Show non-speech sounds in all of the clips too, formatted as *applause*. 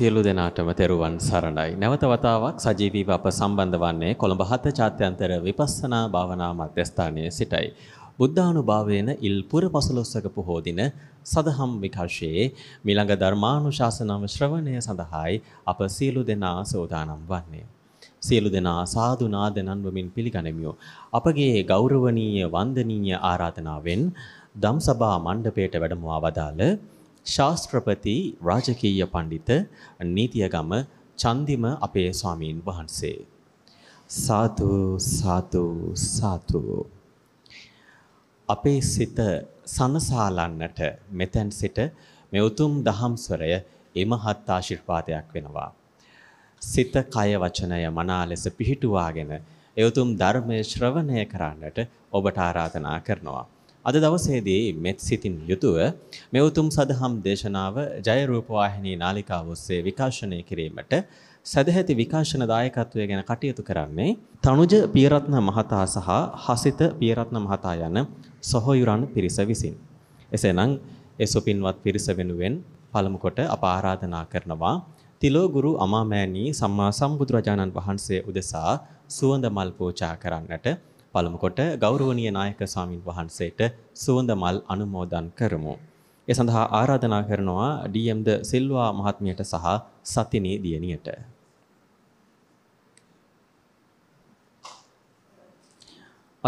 සියලු දෙනාටම තෙරුවන් සරණයි. නැවත වතාවක් සජීවීව අප සම්බන්ධ වන්නේ කොළඹ හත ජාත්‍යන්තර විපස්සනා භාවනා මධ්‍යස්ථානයේ සිටයි. බුද්ධානුභාවයෙන් ඉල්පුර පසළොස්වක පොහෝ දින සදහම් විකර්ෂයේ මිළඟ ධර්මානුශාසනාව ශ්‍රවණය සඳහායි අප සියලු දෙනා සෝදානම් වන්නේ. සියලු දෙනා සාදු නාදනන්වමින් පිළිගනිමියෝ. අපගේ ගෞරවනීය වන්දනීය ආරාධනාවෙන් දම්සභා මණ්ඩපයට වැඩමවා වදාළ ශාස්ත්‍රපති රාජකීය පණ්ඩිත නීතියගම චන්දිම අපේ ස්වාමීන් වහන්සේ. සාතු සාතු සාතු. අපේ සිත සනසාලන්නට මෙතැන් සිට මේ උතුම් දහම්ස්වරය එමහත් ආශිර්වාදයක් වෙනවා. සිත කය වචනය මනා ලෙස පිහිටුවාගෙන ඒ උතුම් ධර්මයේ ශ්‍රවණය කරන්නට ඔබට ආරාධනා කරනවා. අද දවසේදී මෙත් සිතින් යුතුව මෙවුතුම් සදහම් දේශනාව ජයරූපවාහිනී නාලිකාව ඔස්සේ විකාශනය කිරීමට සදැහැති විකාශන දායකත්වය ගැන කටයුතු කරන්නේ තනුජ පියරත්න මහතා සහ හසිත පියරත්න මහතා යන සොහොයුරන් පිරිස විසින්. එසේනම් එසොපින්වත් පිරිස වෙනුවෙන් පළමු කොට අප ආරාධනා කරනවා තිලෝ ගුරු අමාමෑණී සම්මා සම්බුදුරජාණන් වහන්සේ උදෙසා සුවඳ මල් පූජා කරන්නට පළමු කොට ගෞරවනීය නායක ස්වාමින් වහන්සේට සුවඳ මල් අනුමෝදන් කරමු. ඒ සඳහා ආරාධනා කරනවා ඩී.එම්. ද සිල්වා මහත්මියට සහ සතිනී දියණියට.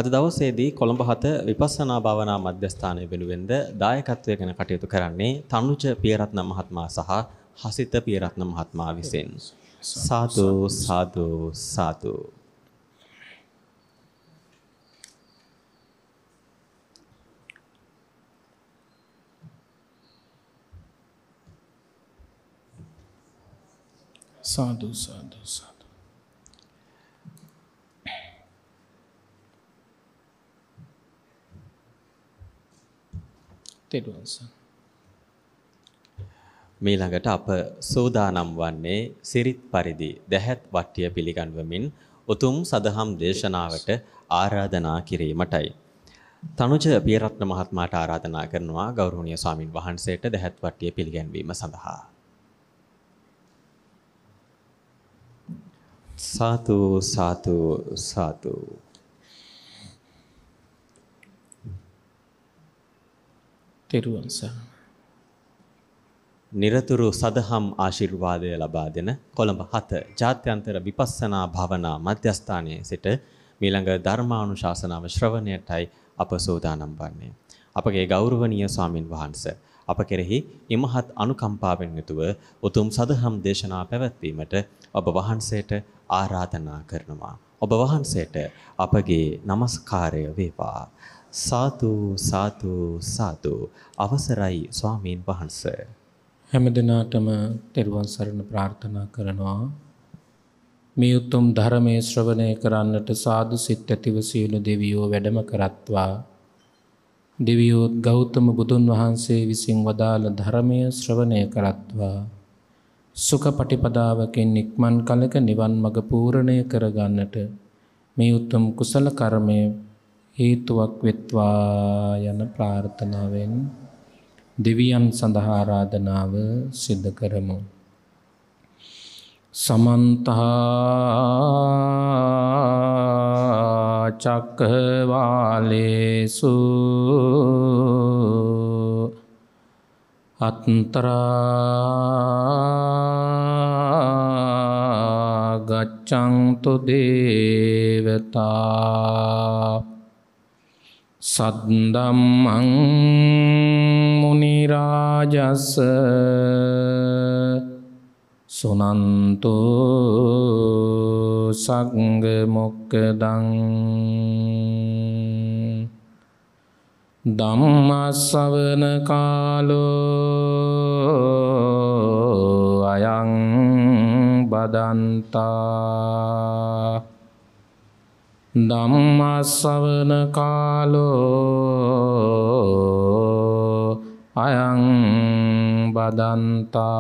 අද දවසේදී කොළඹ හත විපස්සනා භාවනා මධ්‍යස්ථානය වෙනුවෙන්ද දායකත්වය ගැන කටයුතු කරන්නේ තනුජ පියරත්න මහත්මයා සහ හසිත පියරත්න මහත්මයා විසින් සාදු සාදු සාදු සාදු සාදු සාදු තෙරුවන් මේ ළඟට අප සෝදානම් වන්නේ සිරිත් පරිදි දැහැත් වට්ටිය පිළිගන්වමින් උතුම් සදහම් දේශනාවට ආරාධනා කිරීමටයි. තනුජ පියරත්න මහත්මයාට ආරාධනා කරනවා ගෞරවනීය ස්වාමින් වහන්සේට දැහැත් වට්ටිය පිළිගැන්වීම සඳහා. සාතු සාතු සාතු තෙරුවන් සරණයි নিরතුරු සදහම් ආශිර්වාදය ලබා දෙන කොළඹ 7 ජාත්‍යන්තර විපස්සනා භවනා මධ්‍යස්ථානයේ සිට මීළඟ ධර්මානුශාසනාව ශ්‍රවණයටයි අප සෝදානම් වන්නේ. අපගේ ගෞරවනීය ස්වාමින් වහන්සේ අප කෙරෙහි ඉමහත් අනුකම්පාවෙන් යුතුව උතුම් සදහම් දේශනා පැවැත්වීමට ඔබ වහන්සේට ආරාධනා කරනවා. ඔබ වහන්සේට අපගේ নমස්කාරය වේවා. සාදු සාදු සාදු අවසරයි ස්වාමීන් වහන්සේ. හැම දිනාටම තෙරුවන් සරණ ප්‍රාර්ථනා කරනවා. මේ උතුම් ධර්මයේ ශ්‍රවණය කරන්නට සාදු සිත් ඇතිව සියලු දෙවියෝ වැඩම කරත්වා දෙවියෝත් ගෞතම බුදුන් වහන්සේ විසින් වදාළ ධර්මය ශ්‍රවණය කරත්වා සුඛ පටිපදාවකින් ඉක්මන් කලක නිවන් මඟ පූර්ණය කරගන්නට මේ උතුම් කුසල කර්මය හේතුවක් වෙත්වා යන ප්‍රාර්ථනාවෙන් දෙවියන් සඳහා ආරාධනාව සිද්ධ කරමු. සමන්ත චක්කවාලේසු අත්තරා ගච්ඡන්තු දේවතා සද්දම්මං මුනිරාජස සුනන්තු සග්ග මොක්කදං ධම්මස්සවන කාලෝ අයං වදන්තා ධම්මස්සවන කාලෝ අයං බදන්තා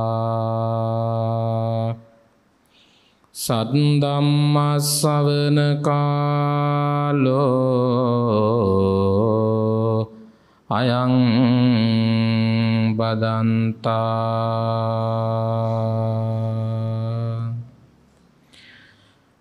සද්දම්මස්සවන කාලෝ අයං බදන්තා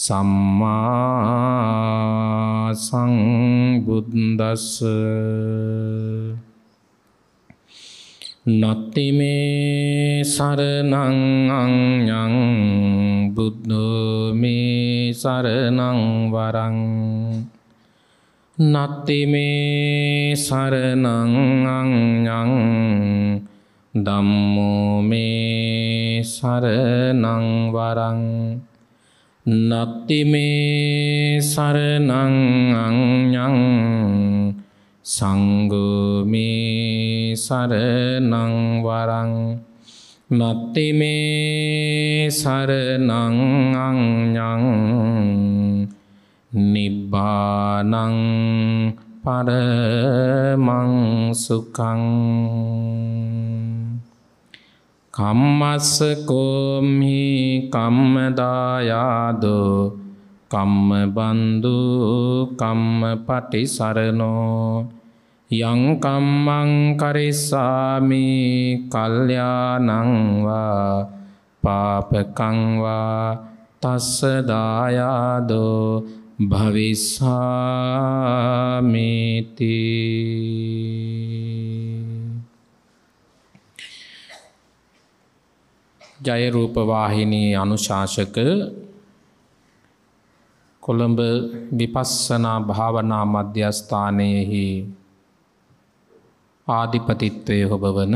සම්මා සංබුද්දස්ස නත්තිමේ සරණං අඤ්ඤං බුද්ධෝමේ සරණං වරං නත්තිමේ සරණං අඤ්ඤං ධම්මෝ මේ සරණං වරං නත්තිමේ සරණං අංඥං සංගමේ සරණං වරං නත්තිමේ සරණං අංඥං නිබ්බානං පරමං සුකං කම්මස්සකෝමි කම්මදායාදෝ කම්ම බන්දු කම්ම පටි සරණෝ යංකම්මං කරිස්සාමි කල්්‍යානංවා පාපකංවා තස්සදායාදෝ භවිස්සාමිතිී ජයරූපවාහිනී අනුශාසක කොළඹ විපස්සනා භාවනා මධ්‍යස්ථානයෙහි ආධිපතිත්වය හොබවන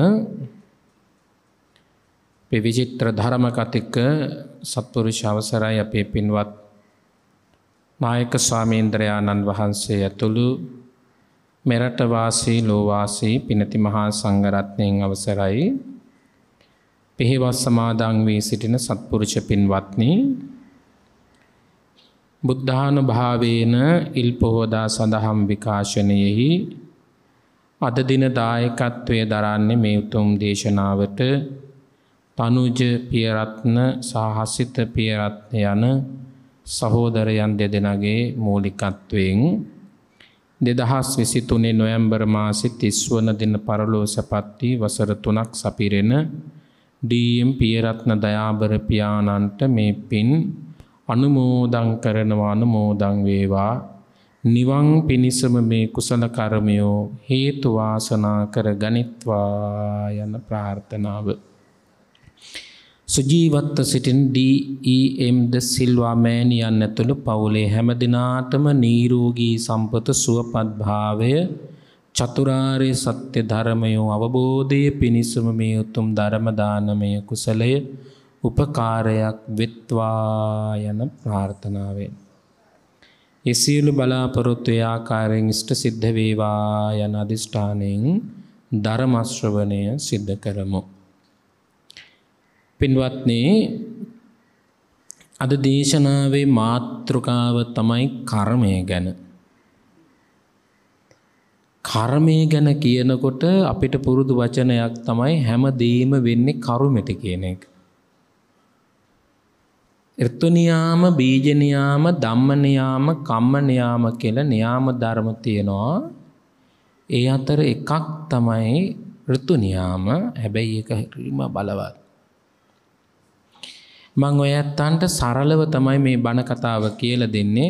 පිවිචිත්‍ර ධර්මකතික සත්පුරුෂ අවසරයි අපේ පින්වත් නායක ස්වාමීන්ද්‍රයාණන් වහන්සේ ඇතුළු මෙරටවාසී ලෝවාසී පිනති මහා සංගරත්නයෙන් අවසරයි පෙහෙවස් සමාදන් වී සිටින සත්පුරුෂ පින්වත්නි බුද්ධානුභාවේන ඉල් පොහොදා සඳහම් විකාශනයෙහි අද දින දායකත්වයේ දරන්නේ මේ උතුම් දේශනාවට තනුජ පියරත්න සාහසිත පියරත්න යන සහෝදරයන් දෙදෙනගේ මූලිකත්වයෙන් 2023 නොවැම්බර් මාසයේ 30 වන දින පරලෝසපත් වී වසර 3ක් සපිරෙන ඩම් පියරත්න දයාබර පියාණන්ට මේ පින් අනුමෝදං කරනවා අනුමෝදං වේවා නිවන් පිණිසම මේ කුසල කර්මයෝ හේතු වාසනා කර ගනිත්වා යන ප්‍රාර්ථනාව සුජීවත්ව සිටින් ඩීඑම් ද සිල්වා මෑණියන් ඇතුළු පවුලේ හැම දිනාටම නිරෝගී සම්පත සුවපත් භාවය චතුරාර්ය සත්‍ය ධර්මයෝ අවබෝධය පිණිසම මේ උතුම් ධර්මදානමය කුසලය උපකාරයක් වෙත්වා යන ප්‍රාර්ථනාවෙන්. එසියලු බලාපොරොත්තු ආකාරයෙන් ඉෂ්ට සිද්ධ වේවා යන අදිෂ්ඨානයෙන් ධර්මශ්‍රවණය සිද්ධ කරමු. පින්වත්නි අද දේශනාවේ මාතෘකාව තමයි කර්මය ගැන. කර්මය ගැන කියනකොට අපිට පුරුදු වචනයක් තමයි හැම දෙයම වෙන්නේ කරුමෙට කියන එක. ඍතුනියාම බීජනියාම ධම්මනියාම කම්මනියාම කියලා නියාම ධර්ම තියෙනවා. ඒ අතර එකක් තමයි ඍතුනියාම. හැබැයි ඒක හරිම බලවත්. මම ඔයත්තන්ට සරලව තමයි මේ බණ කතාව කියලා දෙන්නේ.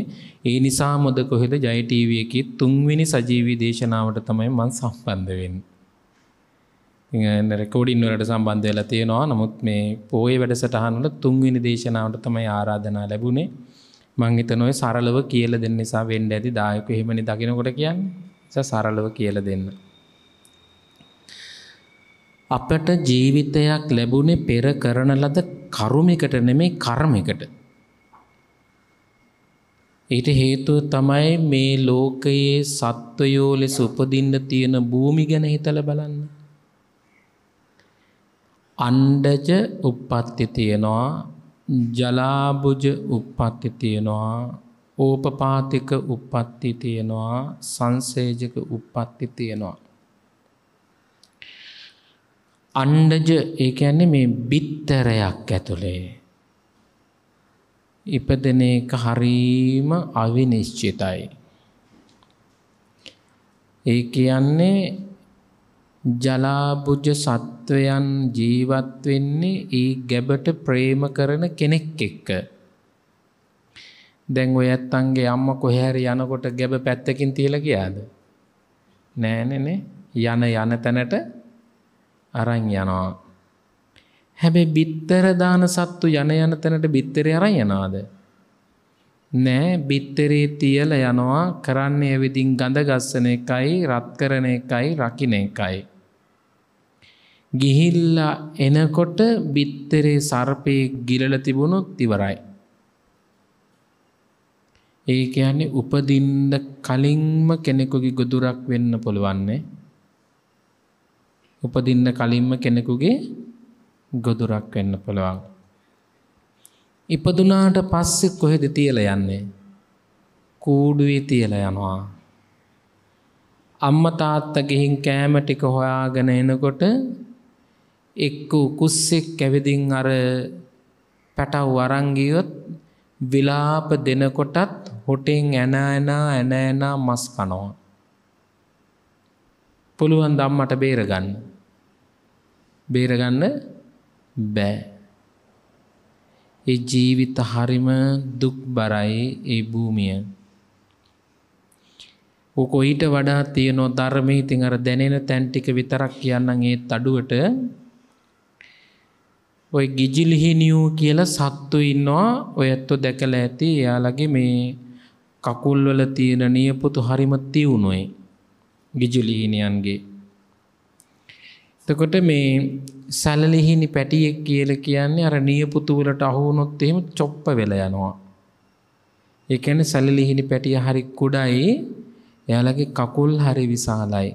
ඒ නිසා මොද කොහෙද ජය ටීවී එකේ තුන්වෙනි සජීවී දේශනාවට තමයි මම සම්බන්ධ වෙන්නේ. ඉතින් රෙකෝඩින් වලට සම්බන්ධ වෙලා තියෙනවා. නමුත් මේ පොයේ වැඩසටහන වල තුන්වෙනි දේශනාවට තමයි ආරාධනා ලැබුණේ. මම හිතන ඔය සරලව කියලා දෙන්න නිසා වෙන්න ඇති දායක එහෙමනේ දකිනකොට කියන්නේ. නිසා සරලව කියලා දෙන්න. අපට ජීවිතයක් ලැබුණේ පෙර කරන ලද කරුමයකට නෙමෙයි කර්මයකට. ඊට හේතුව තමයි මේ ලෝකයේ සත්වයෝ ලෙස උපදින්න තියෙන භූමි ගැන හිතලා බලන්න. අණ්ඩජ උප්පත්ති තියෙනවා ජලාබුජ උප්පත්ති තියෙනවා ඕපපාතික උප්පත්ති තියෙනවා සංසේජක උප්පත්ති තියෙනවා. අණ්ඩජ ඒ කියන්නේ මේ බිත්තරයක් ඇතුලේ ඉපදෙන එක හරීම අවිනිශ්චිතයි. ඒ කියන්නේ ජලාබුජ සත්වයන් ජීවත් වෙන්නේ ඒ ගැබට ප්‍රේම කරන කෙනෙක් එක්ක. දැන් ඔය ඇත්තන්ගේ අම්මා කොහේ හරි යනකොට ගැබ පැත්තකින් තියලා ගියාද? නෑනේ නේ. යන යන තැනට අරන් යනවා. හැබැයි බිත්තර දාන සත්තු යන යන තැනට බිත්තරේ අරන් යනවාද? නෑ බිත්තරේ තියලා යනවා කරන්නේ විදිහින් ගඳ ගස්සන එකයි, රත් කරන එකයි, රකින්න එකයි. ගිහිල්ලා එනකොට බිත්තරේ සර්පේ ගිලලා තිබුණොත් ඉවරයි. ඒ කියන්නේ උපදින්න කලින්ම කෙනෙකුගේ ගොදුරක් වෙන්න පුළුවන්නේ. උපදින්න කලින්ම කෙනෙකුගේ ගොදුරක් වෙන්න පුළුවන්. ඉපදුනාට පස්සෙ කොහෙද තියලා යන්නේ? කූඩුවේ තියලා යනවා. අම්මා තාත්තා ගිහින් කෑම ටික හොයාගෙන එනකොට එක්ක කුස්සෙක් කැවිදින් අර පැටව අරන් ගියොත් විලාප දෙනකොටත් හොටෙන් ඇන ඇන ඇන ඇන මස් කනවා. පුළුවන් ධම්මට බේරගන්න. බේරගන්න බෑ. ඒ ජීවිත හරිම දුක් බරයි ඒ භූමිය. ඕක ඊට වඩා තියෙනෝ ධර්මයේ ඉතින් අර දැනෙන තැන් ටික විතරක් කියන්නම් ඒ තඩුවට ඔය ගිජිලිහිනියෝ කියලා සත්තු ඉන්නවා ඔයත්තු දැකලා ඇති එයාලගේ මේ කකුල් වල තියෙන නියපොතු හරිම තියුණුයි ගිජිලිහිනියන්ගේ එතකොට මේ සැලලිහිනි පැටියෙක් කියල කියන්නේ අර නියපුතුවලට අහුවුණොත් එහෙම චොප්ප වෙලා යනවා. ඒ කියන්නේ සැලලිහිනි පැටිය හරි කුඩයි එයාලගේ කකුල් හරි විශාලයි.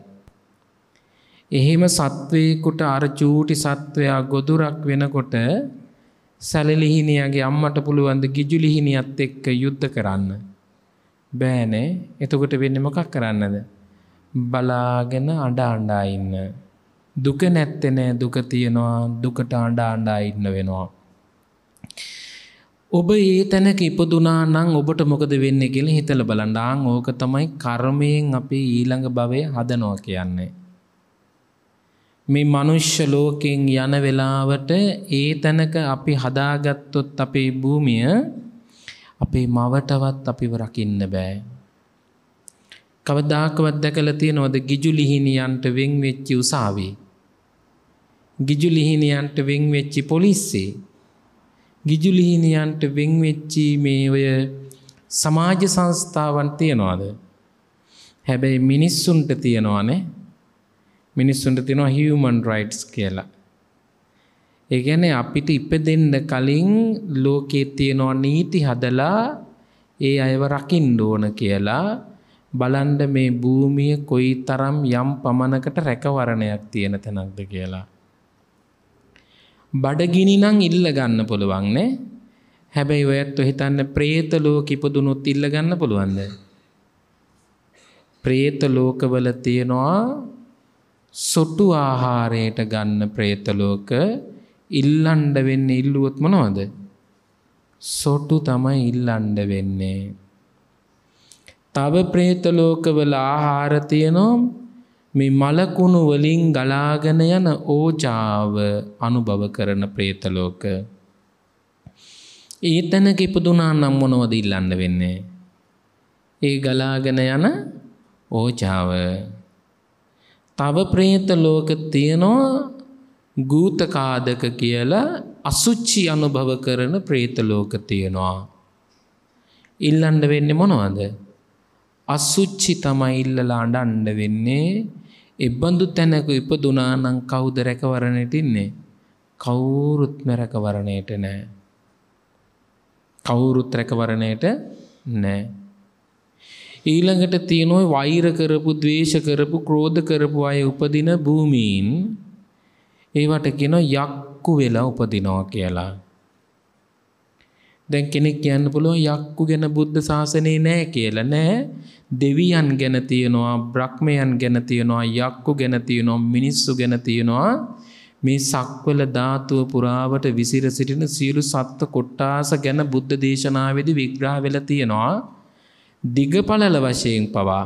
එහෙම සත්වේකට අර චූටි සත්වයා ගොදුරක් වෙනකොට සැලලිහිනියගේ අම්මට පුළුවන් ද ගිජුලිහිනියත් එක්ක යුද්ධ කරන්න. බෑනේ. එතකොට වෙන්නේ මොකක් කරන්නද? බලාගෙන අඬ අඬා ඉන්න. දුක නැත්තෙ නෑ දුක තියෙනවා දුකට අඩා අඩා ඉන්න වෙනවා. ඔබ ඒ තැනක ඉපදුනා නං ඔබට මොකද වෙන්න කෙළ හිතල බලන්ඩාං ඕක තමයි කර්මයෙන් අපි ඊළඟ භවය හදනෝ කියන්නේ. මේ මනුෂ්‍ය ලෝකෙන් යන වෙලාවට ඒ තැනක අපි හදාගත්තොත් අපේ භූමිය අපේ මවටවත් අපිව රකින්න බෑ. කවදාකවත් දැකල තියෙනවද ගිජුලිහිනියන්ට වෙන් වෙච්චි උසාවේ. ගිජුලිහිණයන්ට වෙංවෙච්චි පොලිස්සේ. ගිජුලිහිණයන්ට වෙංවෙච්චි මේ ඔය සමාජ සංස්ථාවන් තියෙනවාද. හැබැයි මිනිස්සුන්ට තියෙනවානේ මිනිස්සුන්ට තියෙනවා හිවමන් රයිට්ස් කියලා. ඒගැන අපිට ඉප දෙන්න කලින් ලෝකයේ තියෙනවා නීති හදලා ඒ අයව රකිින් ඕන කියලා බලන්ඩ මේ භූමිය කොයි තරම් යම් පමණකට රැකවරණයක් තියෙන තැනක්ද කියලා. බඩගිනි නම් ඉල්ල ගන්න පුළුවන් නේ. හැබැයි ඔයත් හිතන්න പ്രേත ලෝක ඉපදුනොත් ඉල්ල ගන්න පුළුවන්ද? പ്രേත ලෝකවල තියනවා සොටු ආහාරයට ගන්න പ്രേත ලෝක ඉල්ලන්න වෙන්නේ ඉල්ලුවොත් මොනවද? සොටු තමයි ඉල්ලන්න වෙන්නේ. තව പ്രേත ලෝකවල ආහාර තියෙනවා මේ මලකුණු වලින් ගලාගෙන යන ඕජාව අනුභව කරන ප්‍රේතලෝක. ඒ තැනක ඉපදුනා නම් මොනවද ඉල්ලන්න වෙන්නේ. ඒ ගලාගෙන යන ඕජාව. තව ප්‍රේත ලෝක තියෙනවා ගූතකාදක කියලා අසුච්චි අනුභව කරන ප්‍රේත ලෝක තියෙනවා. ඉල්ලන්න වෙන්නේ මොනවද? අසුච්චි තමයි ඉල්ලලා අඬන්න වෙන්නේ. එබ්බඳු තැනක ඉපදුනා නම් කවුද රැකවරණයට ඉන්නේ? කවුරුත් රැකවරණයට නෑ. කවුරුත් රැකවරණයට නෑ. ඊළඟට තියෙනවා වෛර කරපු, ద్వේෂ කරපු, ක්‍රෝධ කරපු අය උපදින භූමීන් ඒවට කියන යක්කු වෙලා උපදිනවා කියලා. දැන් කෙනෙක් කියන්න පුළුවන් යක්කු ගැන බුද්ධ ශාසනයේ නෑ කියලා නෑ දෙවියන් ගැන තියෙනවා බ්‍රහ්මයන් ගැන තියෙනවා යක්කු ගැන තියෙනවා මිනිස්සු ගැන තියෙනවා මේ සක්වල ධාතුව පුරාවට විසිර සිටින සියලු සත්ත්ව කොට්ටාස ගැන බුද්ධ දේශනාවේදී විග්‍රහ වෙලා තියෙනවා දිගපළල වශයෙන් පවා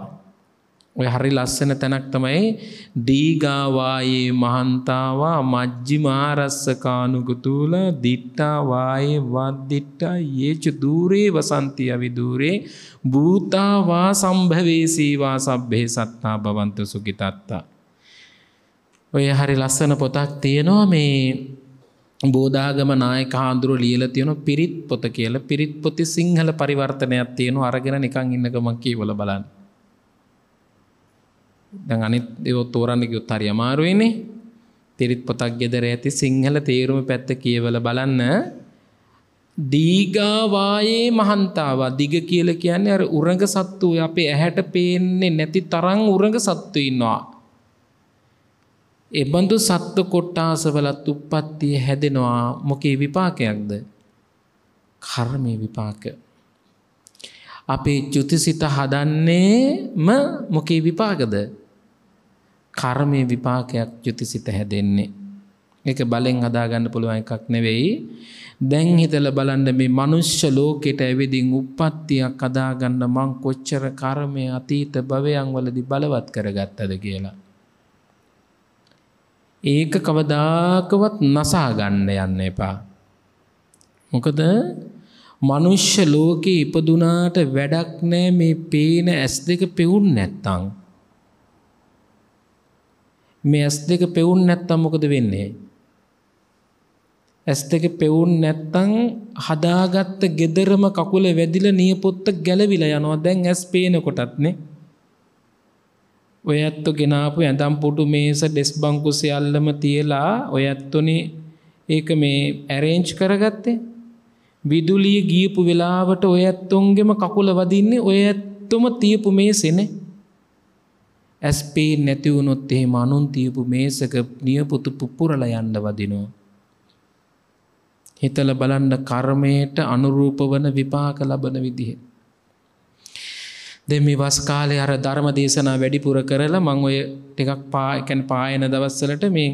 ඔය හරි ලස්සන තැනක් තමයි දීගාවායේ මහන්තාවා මජ්ජි මාරස්සකානුගතුූල දිට්ටාවායේ වද්දිට්ටා ඒච දූරේ වසන්තිය විදූරේ භූතාවා සම්භවේසීවා සබ්බේ සත්තා බවන්ත සුගිතත්තා. ඔය හරි ලස්සන පොතක් තියෙනවා මේ බෝධාගම නායක හාන්දුරු ලියල තියෙන පිරිත් පොත කියල පිරිත් පොති සිංහල පරිවර්තනයක් තියෙනු අරගෙන නිකං ඉන්න ගමක් කියවල බලන්න. දැන් අනිත් ඒවා තෝරන්න ගියොත් හරි අමාරුයිනේ. තිරිත් පොතක් ගෙදර ඇති සිංහල තේරුම පැත්ත කියවල බලන්න. දීගාවායේ මහන්තාවා දිග කියලා කියන්නේ අර උරඟ සත්තු අපේ ඇහැට පේන්නේ නැති තරම් උරඟ සත්තු ඉන්නවා. ඒ බඳු සත්ත්ව කොට්ටාසවලත් උප්පත්තිය හැදෙනවා මොකේ විපාකයක්ද? කර්මයේ විපාක. අපේ චුතිසිත හදන්නේම මොකේ විපාකද? කර්මයේ විපාකයක් යුතිසිත හැදෙන්නේ. ඒක බලෙන් හදාගන්න පුළුවන් එකක් නෙවෙයි. දැන් හිතලා බලන්න මේ මනුෂ්‍ය ලෝකෙට ඇවිදින් උප්පත්තියක් හදාගන්න මං කොච්චර කර්මයේ අතීත භවයන් වලදී බලවත් කරගත්තද කියලා. ඒක කවදාකවත් නසා ගන්න යන්න එපා. මොකද මනුෂ්‍ය ලෝකේ ඉපදුනාට වැඩක් නැහැ මේ පේන ඇස් දෙක පෙවුන් නැත්තම්. මේ ඇස් දෙක පෙවුන් නැත්තම් මොකද වෙන්නේ? ඇස් දෙක පෙවුන් නැත්තම් හදාගත්ත gederම කකුල වැදිලා නියපොත්ත ගැලවිලා යනවා. දැන් ඇස් පේන කොටත් නේ. ඔය ඇත්තෝ ගෙනාපු ඇඳම් පුටු මේස ඩෙස් බංකු සියල්ලම තියලා ඔය ඇත්තෝනේ ඒක මේ ඇරේන්ජ් කරගත්තේ. විදුලිය ගියපු වෙලාවට ඔය ඇත්තොන්ගෙම කකුල වදින්නේ ඔය ඇත්තොම තියපු මේසෙනේ. ඇස්පේ නැතිවුණොත් එහෙම අනුන්තියපු මේසක නියපුතු පුපුරල යන්න වදිනවා. හිතල බලන්න කර්මයට අනුරූප වන විපාක ලබන විදිහ. දෙම වස්කාලය අර ධර්ම දේශනා වැඩිපුර කරලා මං ඔය ටිකක් පාකැන් පායන දවස්සලට මේ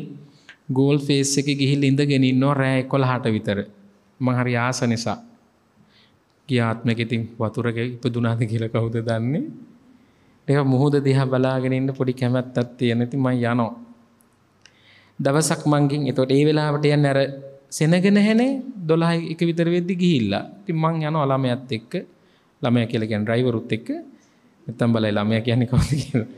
ගෝල් ෆේස් එක ගිහිල් ඉඳ ගෙනන්නෝ රෑ කොළ හට විතර මහරි ආස නිසා ගියාත්මකඉතින් වතුරක ඉපදුනාද කියල කවුද දන්නේ ඒක මුහුද දිහා බලාගෙන ඉන්න පොඩි කැමැත්තක් තියෙන. ඉතින් මම යනවා. දවසක් මංගින් එතකොට ඒ වෙලාවට යන්නේ අර සෙනග නැහනේ 12 එක විතර වෙද්දි ගිහිල්ලා. ඉතින් මං යනවා ළමයාත් එක්ක. ළමයා කියලා කියන්නේ ඩ්‍රයිවරුත් එක්ක. නැත්තම් බලයි ළමයා කියන්නේ කවුද කියලා.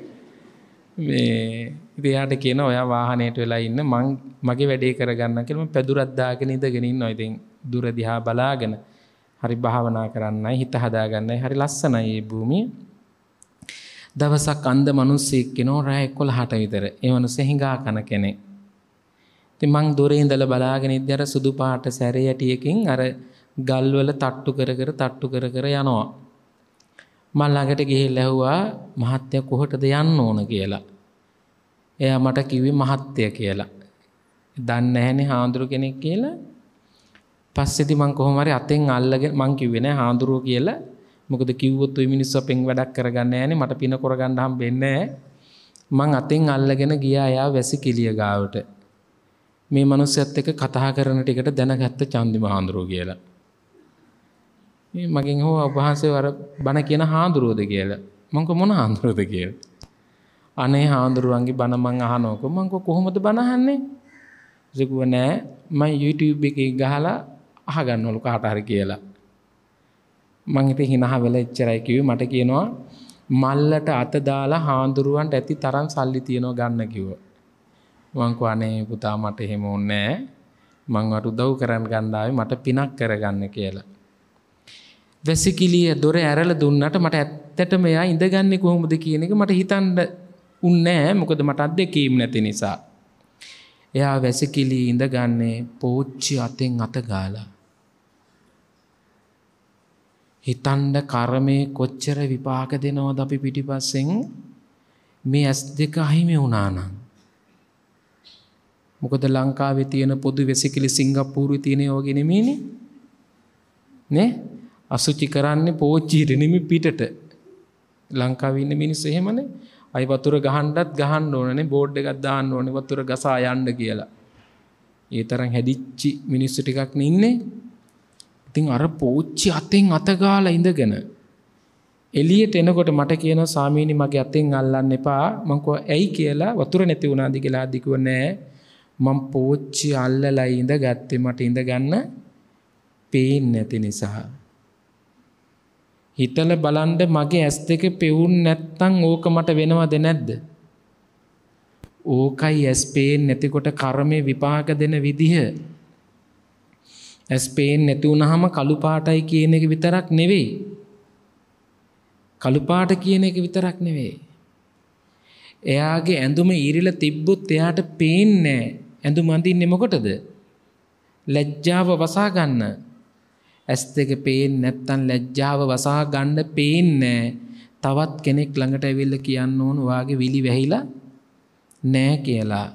මේ ඉතින් එයාට කියනවා ඔයා වාහනේට වෙලා ඉන්න මං මගේ වැඩේ කරගන්න කියලා මම පැදුරක් දාගෙන ඉඳගෙන ඉන්නවා. ඉතින් දුර දිහා බලාගෙන හරි භාවනා කරන්නයි හිත හදාගන්නයි හරි ලස්සනයි මේ භූමිය. දවසක් අන්ධ මිනිස්සෙක් කෙනා රෑ 11ට විතර. ඒ මිනිස්සෙ හිඟා කන කෙනෙක්. ඉතින් මං දොරේ ඉඳලා බලාගෙන ඉද්දී අර සුදු පාට සැරේ ඇටියකින් අර ගල්වල තට්ටු කර කර තට්ටු කර කර යනවා. මං ළඟට ගිහිල්ලා ඇහුවා මහත්ය කොහටද යන්න ඕන කියලා. එයා මට කිව්වේ මහත්ය කියලා. දන්නේ නැහනේ හාඳුරු කෙනෙක් කියලා. පස්සේදී මං කොහොම හරි අතෙන් අල්ලගෙන මං කිව්වේ නෑ හාඳුරුව කියලා. මොකද කිව්වොත් ওই මිනිස්සු අපෙන් වැඩක් කරගන්න යන්නේ මට පින කරගන්න හම්බෙන්නේ මං අතෙන් අල්ලගෙන ගියා එයා වැසි කිලිය ගාවට මේ මිනිස්සයත් එක්ක කතා කරන ටිකට දැනගත්ත චන්දිම හාඳුරුව කියලා මේ මගෙන් හෝ වහන්සේ වර බණ කියන හාඳුරුවද කියලා මං මොන හාඳුරුවද කියලා අනේ හාඳුරුවන්ගේ බණ මං අහනකො මං කොහොමද බණ අහන්නේ ඉතින් නෑ මම YouTube එකේ ගහලා අහගන්නවලු කාට හරි කියලා මං හිතේ හිනහ වෙලා එච්චරයි කිව්වේ මට කියනවා මල්ලට අත දාලා හාඳුරුවන්ට ඇති තරම් සල්ලි තියනවා ගන්න කිව්වා මං කිව්වා අනේ පුතා මට එහෙම ඕනේ නැහැ මං වට උදව් කරන් ගන්නාවේ මට පිනක් කරගන්න කියලා වැසිකිළිය දොර ඇරලා දුන්නට මට ඇත්තටම එයා ඉඳගන්නේ කොහොමද කියන එක මට හිතන්න උන්නේ මොකද මට අත්දැකීම් නැති නිසා එයා වැසිකිළි ඉඳගන්නේ පෝච්චි අතෙන් අත ගාලා හිතන්න කර්මයේ කොච්චර විපාක දෙනවද අපි පිටිපස්සෙන් මේ ඇස් දෙක අහිමි වුණා නම් මොකද ලංකාවේ තියෙන පොදු වෙසිකිලි සිංගප්පූරුවේ තියෙන යෝගේ නෙමෙයිනේ නේ අසුචි කරන්නේ පෝච්චියට නෙමෙයි පිටට ලංකාවේ ඉන්න මිනිස්සු එහෙමනේ අයි වතුර ගහන්නත් ගහන්න ඕනනේ බෝඩ් එකක් දාන්න ඕනේ වතුර ගසා යන්න කියලා. ඒ තරම් හැදිච්චි මිනිස්සු ටිකක් නේ ඉන්නේ. ඉතින් අර පෝච්චි අතෙන් අත ගාලා ඉඳගෙන එළියට එනකොට මට කියනවා සාමීනි මගේ අතෙන් අල්ලන්න එපා. මං ඇයි කියලා වතුර නැති වුණාද කියලා ආදි නෑ. මං පෝච්චි අල්ලලා ඉඳගත්තේ මට ඉඳගන්න පේන්නේ නැති නිසා. හිතල බලන්න මගේ ඇස් දෙක පෙවුන් නැත්තම් ඕක මට වෙනවද නැද්ද? ඕකයි ඇස් පේන්නේ නැතිකොට කර්මේ විපාක දෙන විදිහ ඇස් පේන්නේ නැති වුනහම කළු පාටයි කියන එක විතරක් නෙවෙයි. කළු පාට කියන එක විතරක් නෙවෙයි. එයාගේ ඇඳුම ඉරිලා තිබ්බොත් එයාට පේන්නේ ඇඳුම අඳින්නේ මොකටද? ලැජ්ජාව වසා ගන්න. ඇස් දෙක පේන්නේ නැත්තම් ලැජ්ජාව වසා ගන්න පේන්නේ තවත් කෙනෙක් ළඟට ඇවිල්ලා කියන්න ඕන වාගේ විලි වැහිලා නෑ කියලා.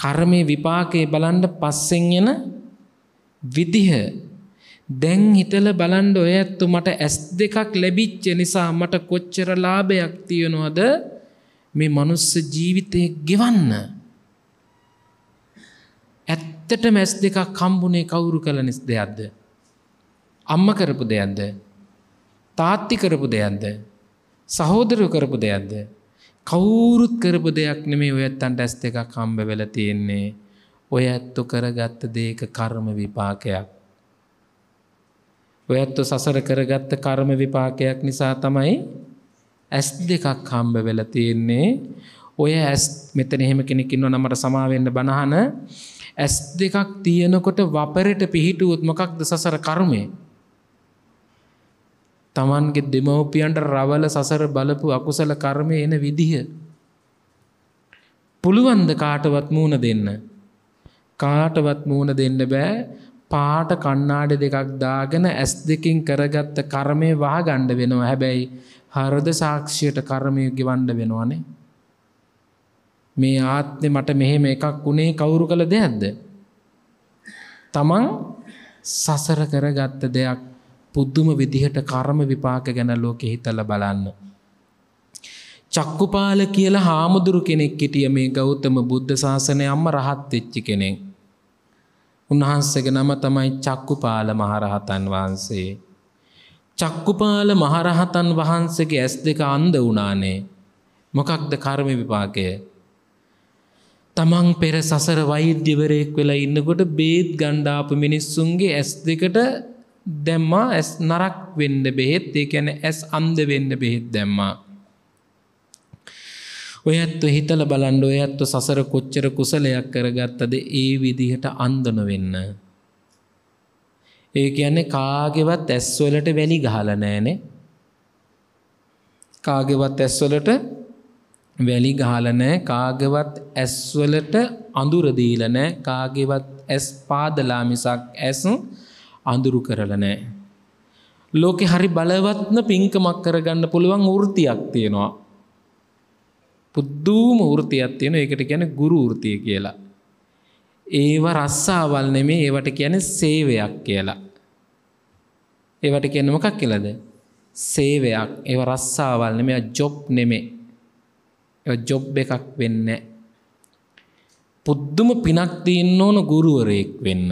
කර්මයේ විපාකේ බලන්න පස්සෙන් එන විදිහ දැන් හිතලා බලන්න ඔය ඇත්තු මට ඇස් දෙකක් ලැබිච්ච නිසා මට කොච්චර ලාභයක් තියනවද මේ මනුස්ස ජීවිතේ ගෙවන්න ඇත්තටම ඇස් දෙකක් හම්බුනේ කවුරු කළ නිස් දෙයක්ද අම්ම කරපු දෙයක්ද තාත්ති කරපු දෙයක්ද සහෝදරය කරපු දෙයක්ද කවුරුත් කරපු දෙයක් නෙමේ ඔයත්තන්ට ඇස් දෙකක් හම්බ වෙලා තියෙන්නේ ඔය ඇත්තු කරගත්ත දේක කර්ම විපාකයක්. ඔය ඇත්තු සසර කරගත්ත කර්ම විපාකයක් නිසා තමයි ඇස් දෙකක් හම්බ වෙලා තියෙන්නේ. ඔය ඇස් මෙතන එහෙම කෙනෙක් ඉන්නව නම් මට සමාවෙන්න බනහන ඇස් දෙකක් තියෙනකොට වපරෙට පිහිටුවොත් මොකක්ද සසර කර්මය? තමන්ගේ දෙමව්පියන්ට රවල සසර බලපු අකුසල කර්මය එන විදිහ. පුළුවන්ද කාටවත් මූණ දෙන්න? කාටවත් මූණ දෙන්න බෑ පාට කණ්ණාඩි දෙකක් දාගෙන ඇස් දෙකින් කරගත්ත කර්මය වහගණ්ඩ වෙනවා හැබැයි හරද සාක්ෂියට කර්මය ගෙවන්ඩ වෙනවානේ. මේ ආත්මෙ මට මෙහෙම එකක් වුණේ කවුරු කළ දෙයක්ද. තමන් සසර කරගත්ත දෙයක් පුද්දුම විදිහට කර්ම විපාක ගැන ලෝකෙ හිතල බලන්න. චක්කුපාල කියලා හාමුදුරු කෙනෙක් හිටිය මේ ගෞතම බුද්ධ ශාසනය අම්ම රහත් වෙච්චි කෙනෙක්. උන්වහන්සේගේ නම තමයි චක්කුපාල මහරහතන් වහන්සේ. චක්කුපාල මහරහතන් වහන්සේගේ ඇස් දෙක අන්ධ වුණානේ. මොකක්ද කර්ම විපාකය? තමන් පෙර සසර වෛද්‍යවරයෙක් වෙලා ඉන්නකොට බේත් ගණ්ඩාපු මිනිස්සුන්ගේ ඇස් දෙකට දැම්මා ඇස් නරක් වෙන්න බෙහෙත් ඒ කියන්නේ ඇස් අන්ධ වෙන්න බෙහෙත් දැම්මා. ඔයත්ව හිතල බලන්ඩ ඔයත්ව සසර කොච්චර කුසලයක් කරගත්තද ඒ විදිහට අන්දන වෙන්න. ඒ කියන්නේ කාගෙවත් ඇස්වලට වැලි ගහල නෑනේ. කාගෙවත් ඇස්වලට වැලි ගහල නෑ කාගෙවත් ඇස්වලට අඳුරදීල නෑ කාගෙවත් ඇස් පාදලා මිසක් ඇස් අඳුරු කරල නෑ. ලෝකෙ හරි බලවත්න පින්කමක් කරගන්න පුළුවන් වෘතියක් තියෙනවා. පුද්දූම ෘතියක් තියෙන ඒකට කියන ගුරු ෘතිය කියලා. ඒව රස්සාවල් නෙමේ ඒවට කියන සේවයක් කියලා. ඒවට කියන්න මොකක් කියලද. සේවයක් ඒව රස්සාවල් නෙමේ ජොබ් නෙමේ. ජොබ් එකක් වෙන්න. පුද්දුම පිනක් තියන්න ඕන ගුරුවරයෙක් වෙන්න.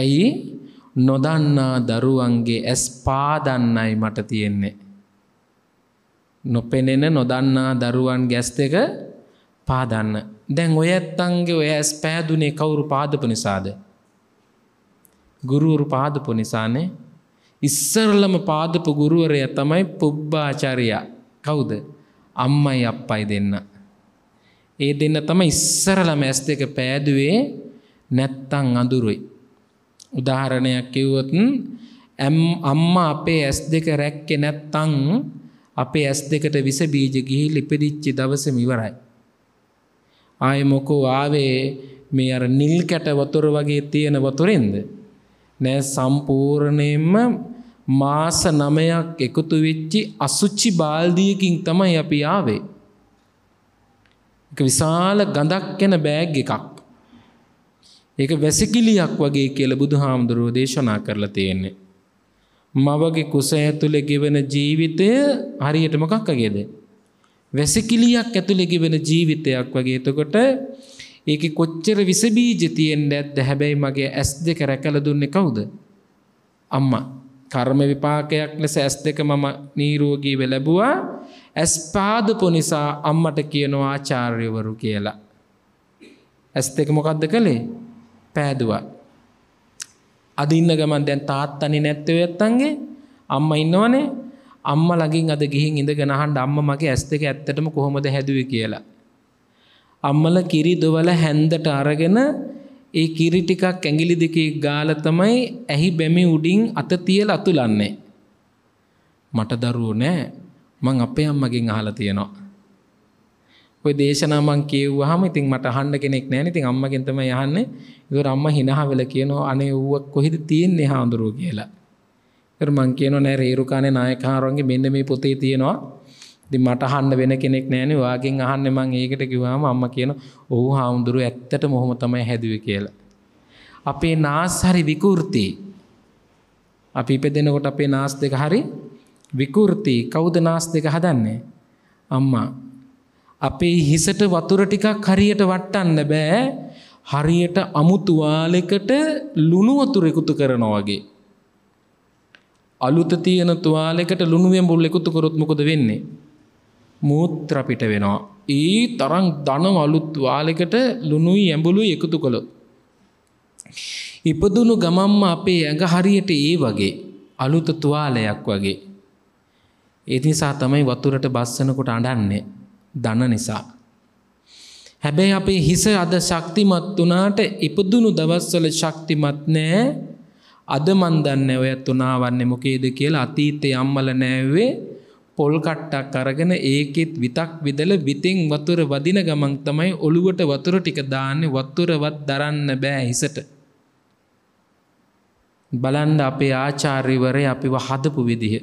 ඇයි නොදන්නා දරුවන්ගේ ඇස් පාදන්නයි මට තියෙන්නේ. නොපෙනෙන නොදන්නා දරුවන් ගැස් දෙක පාදන්න. දැන් ඔය ඇත්තන්ගේ ඔය ඇස් පෑදුනේ කවුරු පාදපු නිසාද. ගුරුවරු පාදපු නිසානේ ඉස්සරලම පාදපු ගුරුවරය තමයි පුබ්බාචරයා කවුද අම්මයි අප්පයි දෙන්න. ඒ දෙන්න තම ඉස්සරලම ඇස් දෙක පෑදුවේ නැත්තං අඳුරුයි. උදාහරණයක් කිව්වොත් අම්මා අපේ ඇස් දෙක රැක්කේ නැත්තං අපේ ඇස් දෙකට විස බීජ ගිහි ලිපිරිච්චි දවස මිවරයි. ආය මොකෝ ආවේ මේ අර නිල් කැට වතුර වගේ තියෙන වතුරෙන්ද. නෑ සම්පූර්ණයෙන්ම මාස නමයක් එකතු වෙච්චි අසුච්චි බාල්දියකින් තමයි අපි ආවේ. එක විශාල ගඳක් එන බෑග් එකක්. ඒක වැසිකිලියක් වගේ කියල බුදු හාමුදුරුවෝ දේශනා කරලා තියෙන්නේ. මවගේ කුස ඇතුළේ ගෙවන ජීවිතය හරියට මොකක් වගේද? වැසිකිළියක් ඇතුළේ ගෙවන ජීවිතයක් වගේ. එතකොට ඒකේ කොච්චර විස බීජ තියෙන්නේ නැද්ද? හැබැයි මගේ ඇස් දෙක රැකලා දුන්නේ කවුද? අම්මා. කර්ම විපාකයක් ලෙස ඇස් දෙක මම නිරෝගීව ලැබුවා. ඇස් පාදපු නිසා අම්මට කියනවා ආචාර්යවරු කියලා. ඇස් දෙක මොකද්ද කළේ? පෑදුවා. අද ඉන්න ගමන් දැන් තාත්තනේ නැත්තේ ඇත්තන්ගේ අම්ම ඉන්නවනේ අම්ම ළඟින් අද ගිහින් ඉඳගෙන අහන්න අම්ම මගේ ඇස් දෙක ඇත්තටම කොහොමද හැදුවේ කියලා. අම්මල කිරි දොවල හැන්දට අරගෙන ඒ කිරි ටිකක් ඇඟිලි දෙකේ ගාලා තමයි ඇහි බැමි උඩින් අත තියලා අතුලන්නේ. මට දරුවෝ නෑ. මං අපේ අම්මගෙන් අහලා තියෙනවා. ඔය දේශනා මං කියුවාම ඉතින් මට අහන්න කෙනෙක් නැහැ නේ. ඉතින් අම්මගෙන් තමයි අහන්නේ. ඒකෝර අම්මා හිනහවල කියනවා අනේ ඌව කොහෙද තියෙන්නේ හාඳුරුව කියලා. ඒකෝර මං කියනවා නෑ රේරුකානේ නායකහාරවන්ගේ මෙන්න මේ පොතේ තියෙනවා. ඉතින් මට අහන්න වෙන කෙනෙක් නැහැ නේ. ඔයාගෙන් අහන්නේ මං ඒකට කිව්වාම අම්මා කියනවා "ඔව් හාඳුරුව ඇත්තටම ඔහොම තමයි හැදුවේ" කියලා. අපේ නාස් හරි විකෘති. අපි ඉපදෙනකොට අපේ නාස් දෙක හරි විකෘති. කවුද නාස් දෙක හදන්නේ? අම්මා අපේ හිසට වතුර ටිකක් හරියට වට්ටන්න බෑ හරියට අමුතුවාලෙකට ලුණු වතුර එකතු කරනවා වගේ. අලුත තියෙන තුවාලෙකට ලුණු වෙඹුල් එකතු කරොත් මොකද වෙන්නේ? මූත්‍ර පිට වෙනවා. ඒ තරම් ධන අලුත් තුවාලෙකට ලුණුයි ඇඹුලුයි එකතු කළොත්. ඉපදුණු ගමම්ම අපේ ඇඟ හරියට ඒ වගේ අලුත තුවාලයක් වගේ. ඒ නිසා තමයි වතුරට බස්සනකොට අඬන්නේ. දන නිසා. හැබැයි අපේ හිස අද ශක්තිමත් වනාට ඉපදුණු දවස්වල ශක්තිමත් නෑ අද මන්දන්න ඔයත් උනාවන්නේ මොකේද කියලා අතීතය අම්මල නෑවේ පොල් කට්ටක් අරගෙන ඒකෙත් විතක් විදල විතින් වතුර වදින ගමන් තමයි ඔළුවට වතුර ටික දාන්නේ වතුරවත් දරන්න බෑ හිසට. බලන්ඩ අපේ ආචාර්යවරය අපිව හදපු විදිහ.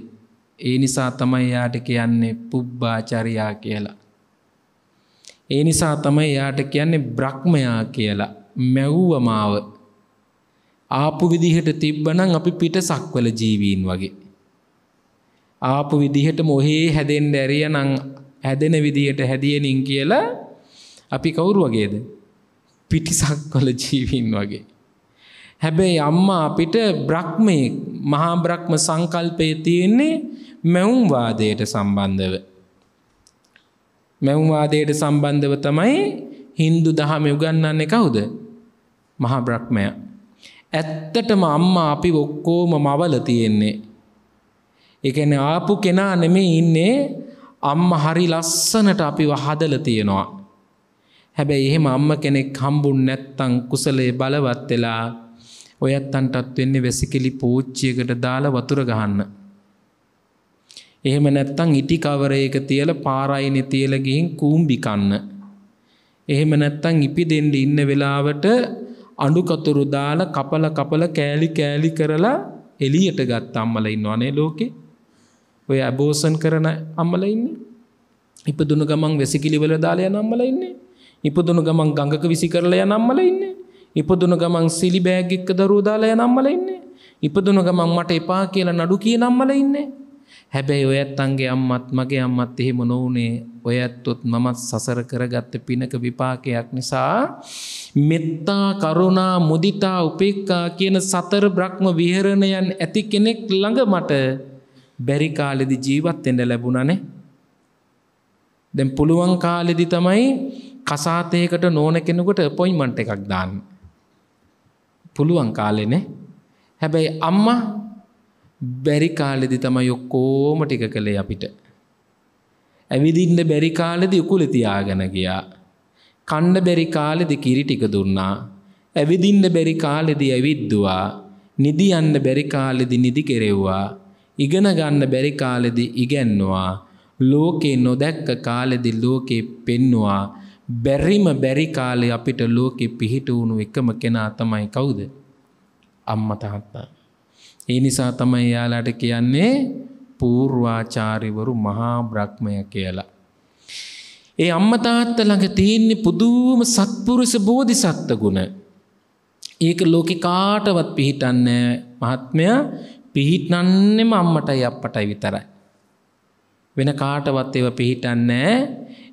ඒ නිසා තමයි යාට කියන්නේ පුබ්බාචරයා කියලා. ඒ නිසා තමයි එයාට කියන්නේ බ්‍රහ්මයා කියලා. මැව්ව මාව. ආපු විදිහට තිබ්බනම් අපි පිටසක්වල ජීවීන් වගේ. ආපු විදිහටම ඔහේ හැදෙන්න ඇරියනම් හැදෙන විදිහට හැදියෙනින් කියලා අපි කවුරු වගේද? පිටිසක්වල ජීවීන් වගේ. හැබැයි අම්මා අපිට බ්‍රහ්මයේ මහා බ්‍රහ්ම සංකල්පයේ තියෙන්නේ මැවුම් වාදයට සම්බන්ධව. මැවුවාදයට සම්බන්ධව තමයි හින්දු දහම උගන්නන්නේ කවුද? මහා බ්‍රහ්මයා. ඇත්තටම අම්මා අපි ඔක්කොම මවල තියෙන්නේ. ඒ කියන්නේ ආපු කෙනා නෙමෙයි ඉන්නේ අම්මා හරි ලස්සනට අපිව හදලා තියෙනවා. හැබැයි එහෙම අම්ම කෙනෙක් හම්බුන් නැත්තම් කුසලයේ බලවත් වෙලා ඔයත් අන්ටත් වෙන්නේ වැසිකිලි පෝච්චියකට දාලා වතුර ගහන්න. එහෙම නැත්තං ඉටි කවරයක තියලා පාරයිනේ තියලා ගිහින් කූඹි කන්න. එහෙම නැත්තං ඉපිදෙන්න ඉන්න වෙලාවට අඬු කතුරු දාලා කපල කපල කෑලි කෑලි කරලා එළියට ගත්ත අම්මලා ඉන්නවනේ ලෝකේ. ඔය අබෝසන් කරන අම්මලා ඉන්නේ. ඉපදුණු ගමන් වැසිකිලි වල දාලා යන අම්මලා ඉන්නේ. ඉපදුණු ගමන් ගඟක විසි කරලා යන අම්මලා ඉන්නේ. ඉපදුණු ගමන් සිලි බෑග් එක්ක දරුවෝ දාලා යන අම්මලා ඉන්නේ. ඉපදුණු ගමන් මට එපා කියලා නඩු කියන අම්මලා ඉන්නේ. හැබැයි ඔයත් අන්ගේ අම්මත් මගේ අම්මත් එහෙම නොවනේ ඔයත්තුත් මමත් සසර කරගත්ත පිනක විපාකයක් නිසා මෙත්තා කරුණා මුදිතා උපෙක්කා කියන සතර බ්‍රහ්ම විහරණයන් ඇති කෙනෙක් ළඟ මට බැරි කාලෙදි ජීවත් වෙන්න ලැබුණානේ දැන් පුළුවන් කාලෙදි තමයි කසාතයකට නෝන කෙනෙකුට අපොයින්ට්මන්ට් එකක් දාන්න පුළුවන් කාලෙනේ හැබැයි අම්මා බැරි කාලෙදි තමයි ඔක්කෝම ටික කළේ අපිට. ඇවිදින්න බැරි කාලෙදි උකුල තියාගෙන ගියා. කන්න බැරි කාලෙදි කිරි ටික දුන්නා. ඇවිදින්න බැරි කාලෙදි ඇවිද්දුවා. නිදියන්න බැරි කාලෙදි නිදි කෙරෙව්වා. ඉගෙන ගන්න බැරි කාලෙදි ඉගැන්නවා. ලෝකේ නොදැක්ක කාලෙදි ලෝකේ පෙන්නවා. බැරිම බැරි කාලේ අපිට ලෝකෙ පිහිට වුණු එකම කෙනා තමයි කවුද? අම්මා තාත්තා. ඒ නිසා තමයි එයාලාට කියන්නේ පූර්වාචාරිවරු මහා බ්‍රහ්මය කියලා. ඒ අම්මා තාත්තා ළඟ තියෙන පුදුම සත්පුරුෂ බෝධිසත්ත්ව ගුණ. ඒක ලෝකේ කාටවත් පිහිටන්නේ මහත්මයා පිහිටන්නේම අම්මටයි අප්පටයි විතරයි. වෙන කාටවත් ඒව පිහිටන්නේ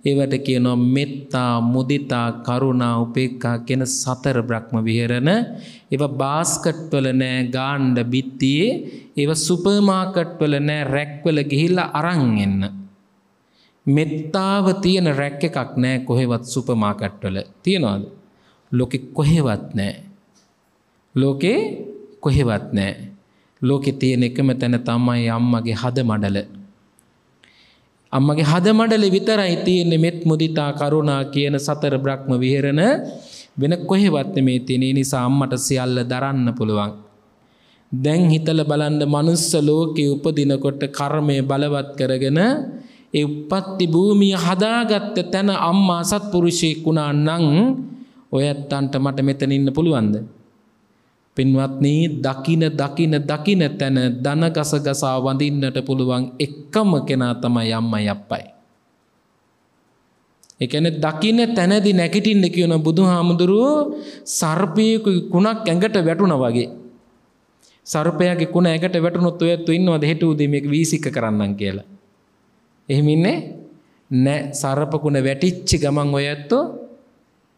ඒවට කියනවා මෙත්තා මුදිතා කරුණා උපේක්ඛා කියන සතර බ්‍රහ්ම විහෙරණ ඒව බාස්කට්වල නෑ ගාණ්ඩ බිත්තියේ ඒව සුපර්මාකට්වල නෑ රැක්වල ගිහිල්ල අරං එන්න. මෙත්තාව තියෙන රැක්ක එකක් නෑ කොහෙවත් සුපමාකට්වල තියෙනවාද. ලෝකෙ කොහෙවත් නෑ. ලෝකේ කොහෙවත් නෑ. ලෝකෙ තියෙන එකම තැන තමයි අම්මගේ හද මඩල. අම්මගේ හද මඩල විතරයි තියෙන්නේ මෙත් මුදිතා කරුණා කියන සතර බ්‍රහ්ම විහෙරණ වෙන කොහෙවත් මේ තියෙන නිසා අම්මට සියල්ල දරන්න පුළුවන්. දැන් හිතල බලන්න මනුස්ස ලෝකේ උපදිනකොට කර්මය බලවත් කරගෙන ඒ උප්පත්ති භූමිය හදාගත්ත තැන අම්මා සත්පුරුෂයෙක් වුණා නම් ඔයත්තන්ට මට මෙතන ඉන්න පුළුවන්ද? පින්වත්නි දකින දකින දකින තැන දන ගස ගසා වඳින්නට පුළුවන් එකම කෙනා තමයි අම්මයි අප්පයි. එකන දකින තැනදි නැකිටින්ඩ කියන බුදු හාමුදුරුවෝ සර්පයකු කුණක් ඇඟට වැටුන වගේ. සර්පයක කුණ ඇකට වැටුනොත් ඔයත්තු ඉන්නවද හෙට උදීමක් වීසික කරන්න කියලා. එහෙමින්නේ නෑ සරපකුණ වැටිච්චි ගමන් ඔයත්තු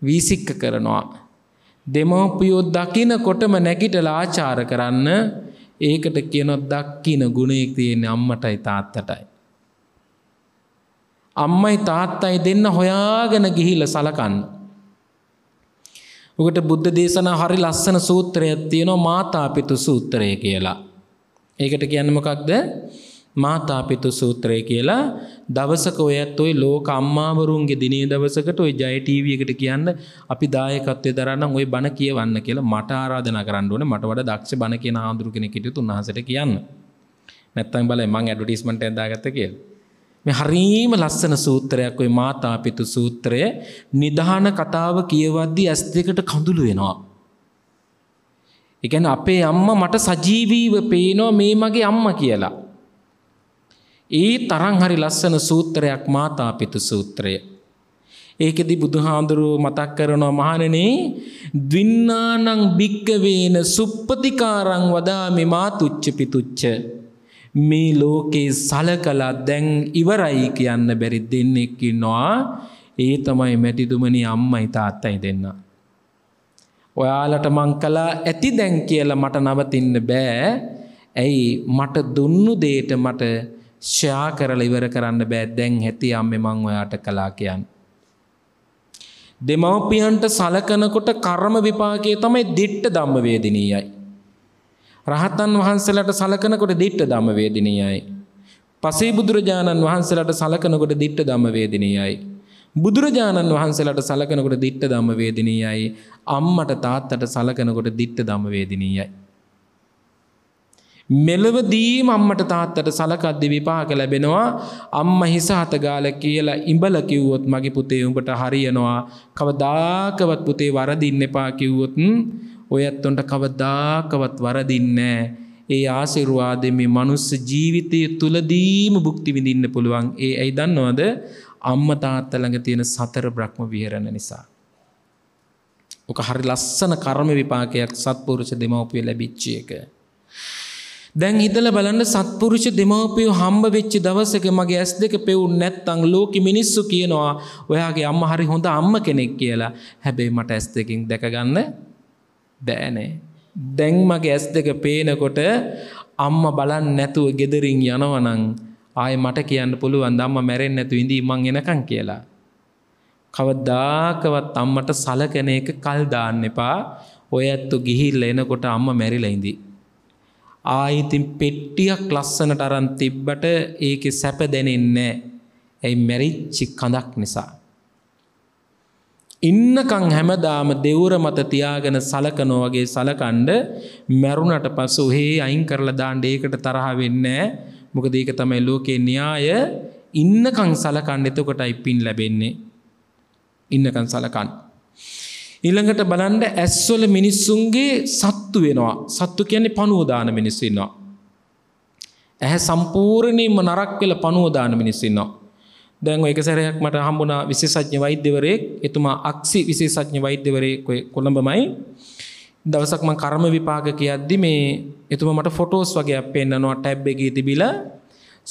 වීසික්ක කරනවා. දෙමවපියෝ දකින කොටම නැකිට ලාචාර කරන්න ඒකට කියනොත් දක්කින ගුණෙක් තියෙන්නේ අම්මටයි තාත්තටයි. අම්මයි තාත්තයි දෙන්න හොයාගෙන ගිහිල සලකන්න. ඔකට බුද්ධ දේශනා හරි ලස්සන සූත්‍රයක් තියෙනවා මාතාපිතු සූත්‍රය කියලා. ඒකට කියන්න මොකක්ද? මාතාපිතු සූත්‍රය කියලා දවසක ඔයත් ওই ලෝක අම්මාවරුන්ගේ දිනේ දවසකට ওই ජය ටීවී එකට කියන්න අපි දායකත්වයේ දරන්නම් ওই බණ කියවන්න කියලා මට ආරාධනා කරන්න ඕනේ මට වඩා දක්ෂ බණ කියන ආඳුරු කෙනෙක් හිටියොත් උන්වහන්සේට කියන්න. නැත්තම් බලයි මං ඇඩ්වර්ටයිස්මන්ට් එකක් දාගත්ත කියලා. මේ හරීම ලස්සන සූත්‍රයක් ඔය මාතාපිතු සූත්‍රය නිධාන කතාව කියවද්දී ඇස් දෙකට කඳුළු වෙනවා. ඒ කියන්නේ අපේ අම්මා මට සජීවීව පේනවා මේ මගේ අම්මා කියලා. ඒ තරම් හරි ලස්සන සූත්‍රයක් මාතාපිතු සූත්‍රය. ඒකෙදි බුදුහාඳුරුව මතක් කරනවා මහණෙනි ද්වින්නානං භික්කවේන සුප්පතිකාරං වදාමි මාතුච්ච පිතුච්ච මේ ලෝකයේ සලකලා දැන් ඉවරයි කියන්න බැරි දෙන්නෙක්කින්නවා ඒ තමයි මැටිතුමනි අම්මයි තාත්තයි දෙන්න. ඔයාලට මං කලා ඇති දැන් කියලා මට නවතින්න බෑ ඇයි මට දුන්නු දේට මට ෂයා කරල ඉවර කරන්න බෑ දැන් හැති අම්ම මං ඔයාට කලා කියන්න. දෙමව්පියන්ට සලකනකොට කර්ම විපාකය තමයි දිට්ට ධම්ම වේදිනීයයි. රහතන් වහන්සේලාට සලකනකොට දිට්ඨ ධම්ම වේදිනියයි. පසේ බුදුරජාණන් වහන්සේලාට සලකනකොට දිට්ඨ ධම්ම වේදිනියයි. බුදුරජාණන් වහන්සේලාට සලකනකොට දිට්ඨ ධම්ම වේදිනියයි. අම්මට තාත්තට සලකනකොට දිට්ඨ ධම්ම වේදිනියයි. මෙලවදීම අම්මට තාත්තට සලකද්දි විපාක ලැබෙනවා අම්මා හිස හත ගාලා කියලා ඉඹල කිව්වොත් මගේ පුතේ උඹට හරියනවා කවදාකවත් පුතේ වරදින්න එපා කිව්වොත් ඔය ඇත්තොන්ට කවදාකවත් වරදින්නෑ. ඒ ආසිරවාද මේ මනුස්ස ජීවිතය තුළදීම බුක්තිවිඳන්න පුළුවන් ඒ ඇයි දන්නවාද අම්ම තාත්තළඟ තියෙන සතර බ්‍රහ්ම විහරණ නිසා. ඕක හරි ලස්සන කර්ම විපාකයක් සත්පුරුෂ දෙමවපිය ලැබිච්චිය එක. දැන් හිතල බලන්න සත්පුරුෂ දෙමවපිය හම්බ වෙච්චි දවසක මගේ ඇස් දෙක පෙවුන් නැත්තං ලෝක මිනිස්සු කියනවා ඔයාගේ අම්ම හරි හොඳ අම්ම කෙනෙක් කියලා හැබැයි මට ඇස් දෙකින් දැකගන්න බෑනේ දැන් මගේ ඇස් දෙක පේනකොට අම්ම බලන් නැතුව ගෙදරින් යනවනං ආය මට කියන්න පුළුවන් අම්ම මැරෙන් නැතු ඉඳී මං එනකං කියලා. කවදාකවත් අම්මට සලකන එක කල් දාන්න එපා ඔය ඇත්තු ගිහිල්ල එනකොට අම්ම මැරිලයිඳී. ආයිතින් පෙට්ටියක් ලස්සනට අරන් තිබ්බට ඒක සැප දැනෙන්නේ ඇයි මැරිච්චි කඳක් නිසා. ඉන්නකං හැමදාම දෙවුර මත තියාගෙන සලකනෝ වගේ සලකණ්ඩ මැරුණට පසු හේ අයින් කරලා දාන්න ඒකට තරහ වෙන්නේ මොකද ඒක තමයි ලෝකේ න්‍යාය ඉන්නකං සලකන්න එතකොටයි පින් ලැබෙන්නේ ඉන්නකන් සලකන් ඊළඟට බලන්න ඇස්වල මිනිස්සුන්ගේ සත්තු වෙනවා සත්තු කියන්නේ පනුවදාන මිනිස්සු ඉන්නවා ඇහැ සම්පූර්ණයෙන්ම නරක් වෙලා පනුවදාන මිනිස්සු ඉන්නවා දැන් එක සැරයක් මට හම්බුණා විශේෂඥ වෛද්‍යවරයෙක් එතුමා අක්සි විශේෂඥ වෛද්‍යවරයෙක් කොළඹමයි දවසක් මම කර්ම විපාක කියද්දි මේ එතුමා මට ෆොටෝස් වගේක් පෙන්නනවා ටැබ් එකේ තිබිලා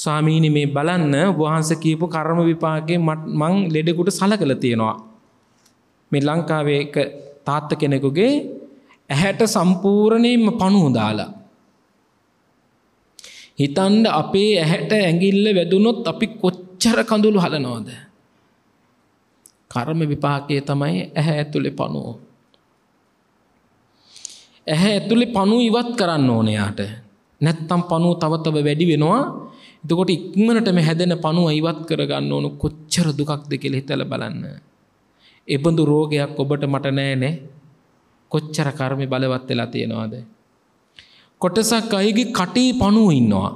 ස්වාමීනි මේ බලන්න වහන්සේ කියපු කර්ම විපාකේ මං ලෙඩෙකුට සලකලා තියෙනවා මේ ලංකාවේ එක තාත්ත කෙනෙකුගේ ඇහැට සම්පූර්ණයෙන්ම පණුව දාලා හිතන්න අපේ ඇහැට ඇඟිල්ල වැදුනොත් අපි කොච්චර කොච්චර කඳුළු හලනෝද. කර්ම විපාකයේ තමයි ඇහැ ඇතුළේ පණුවෝ. ඇහැ ඇතුළේ පණු ඉවත් කරන්න ඕනේ යාට. නැත්තම් පණුව තව තව වැඩි වෙනවා. එතකොට ඉක්මනටම හැදෙන පණුව ඉවත් කරගන්න ඕන කොච්චර දුකක්ද කියලා හිතලා බලන්න. ඒබඳු රෝගයක් ඔබට මට නෑනේ. කොච්චර කර්මේ බලවත් වෙලා තියනවාද? කොටසක් අයගේ කටේ පණුව ඉන්නවා.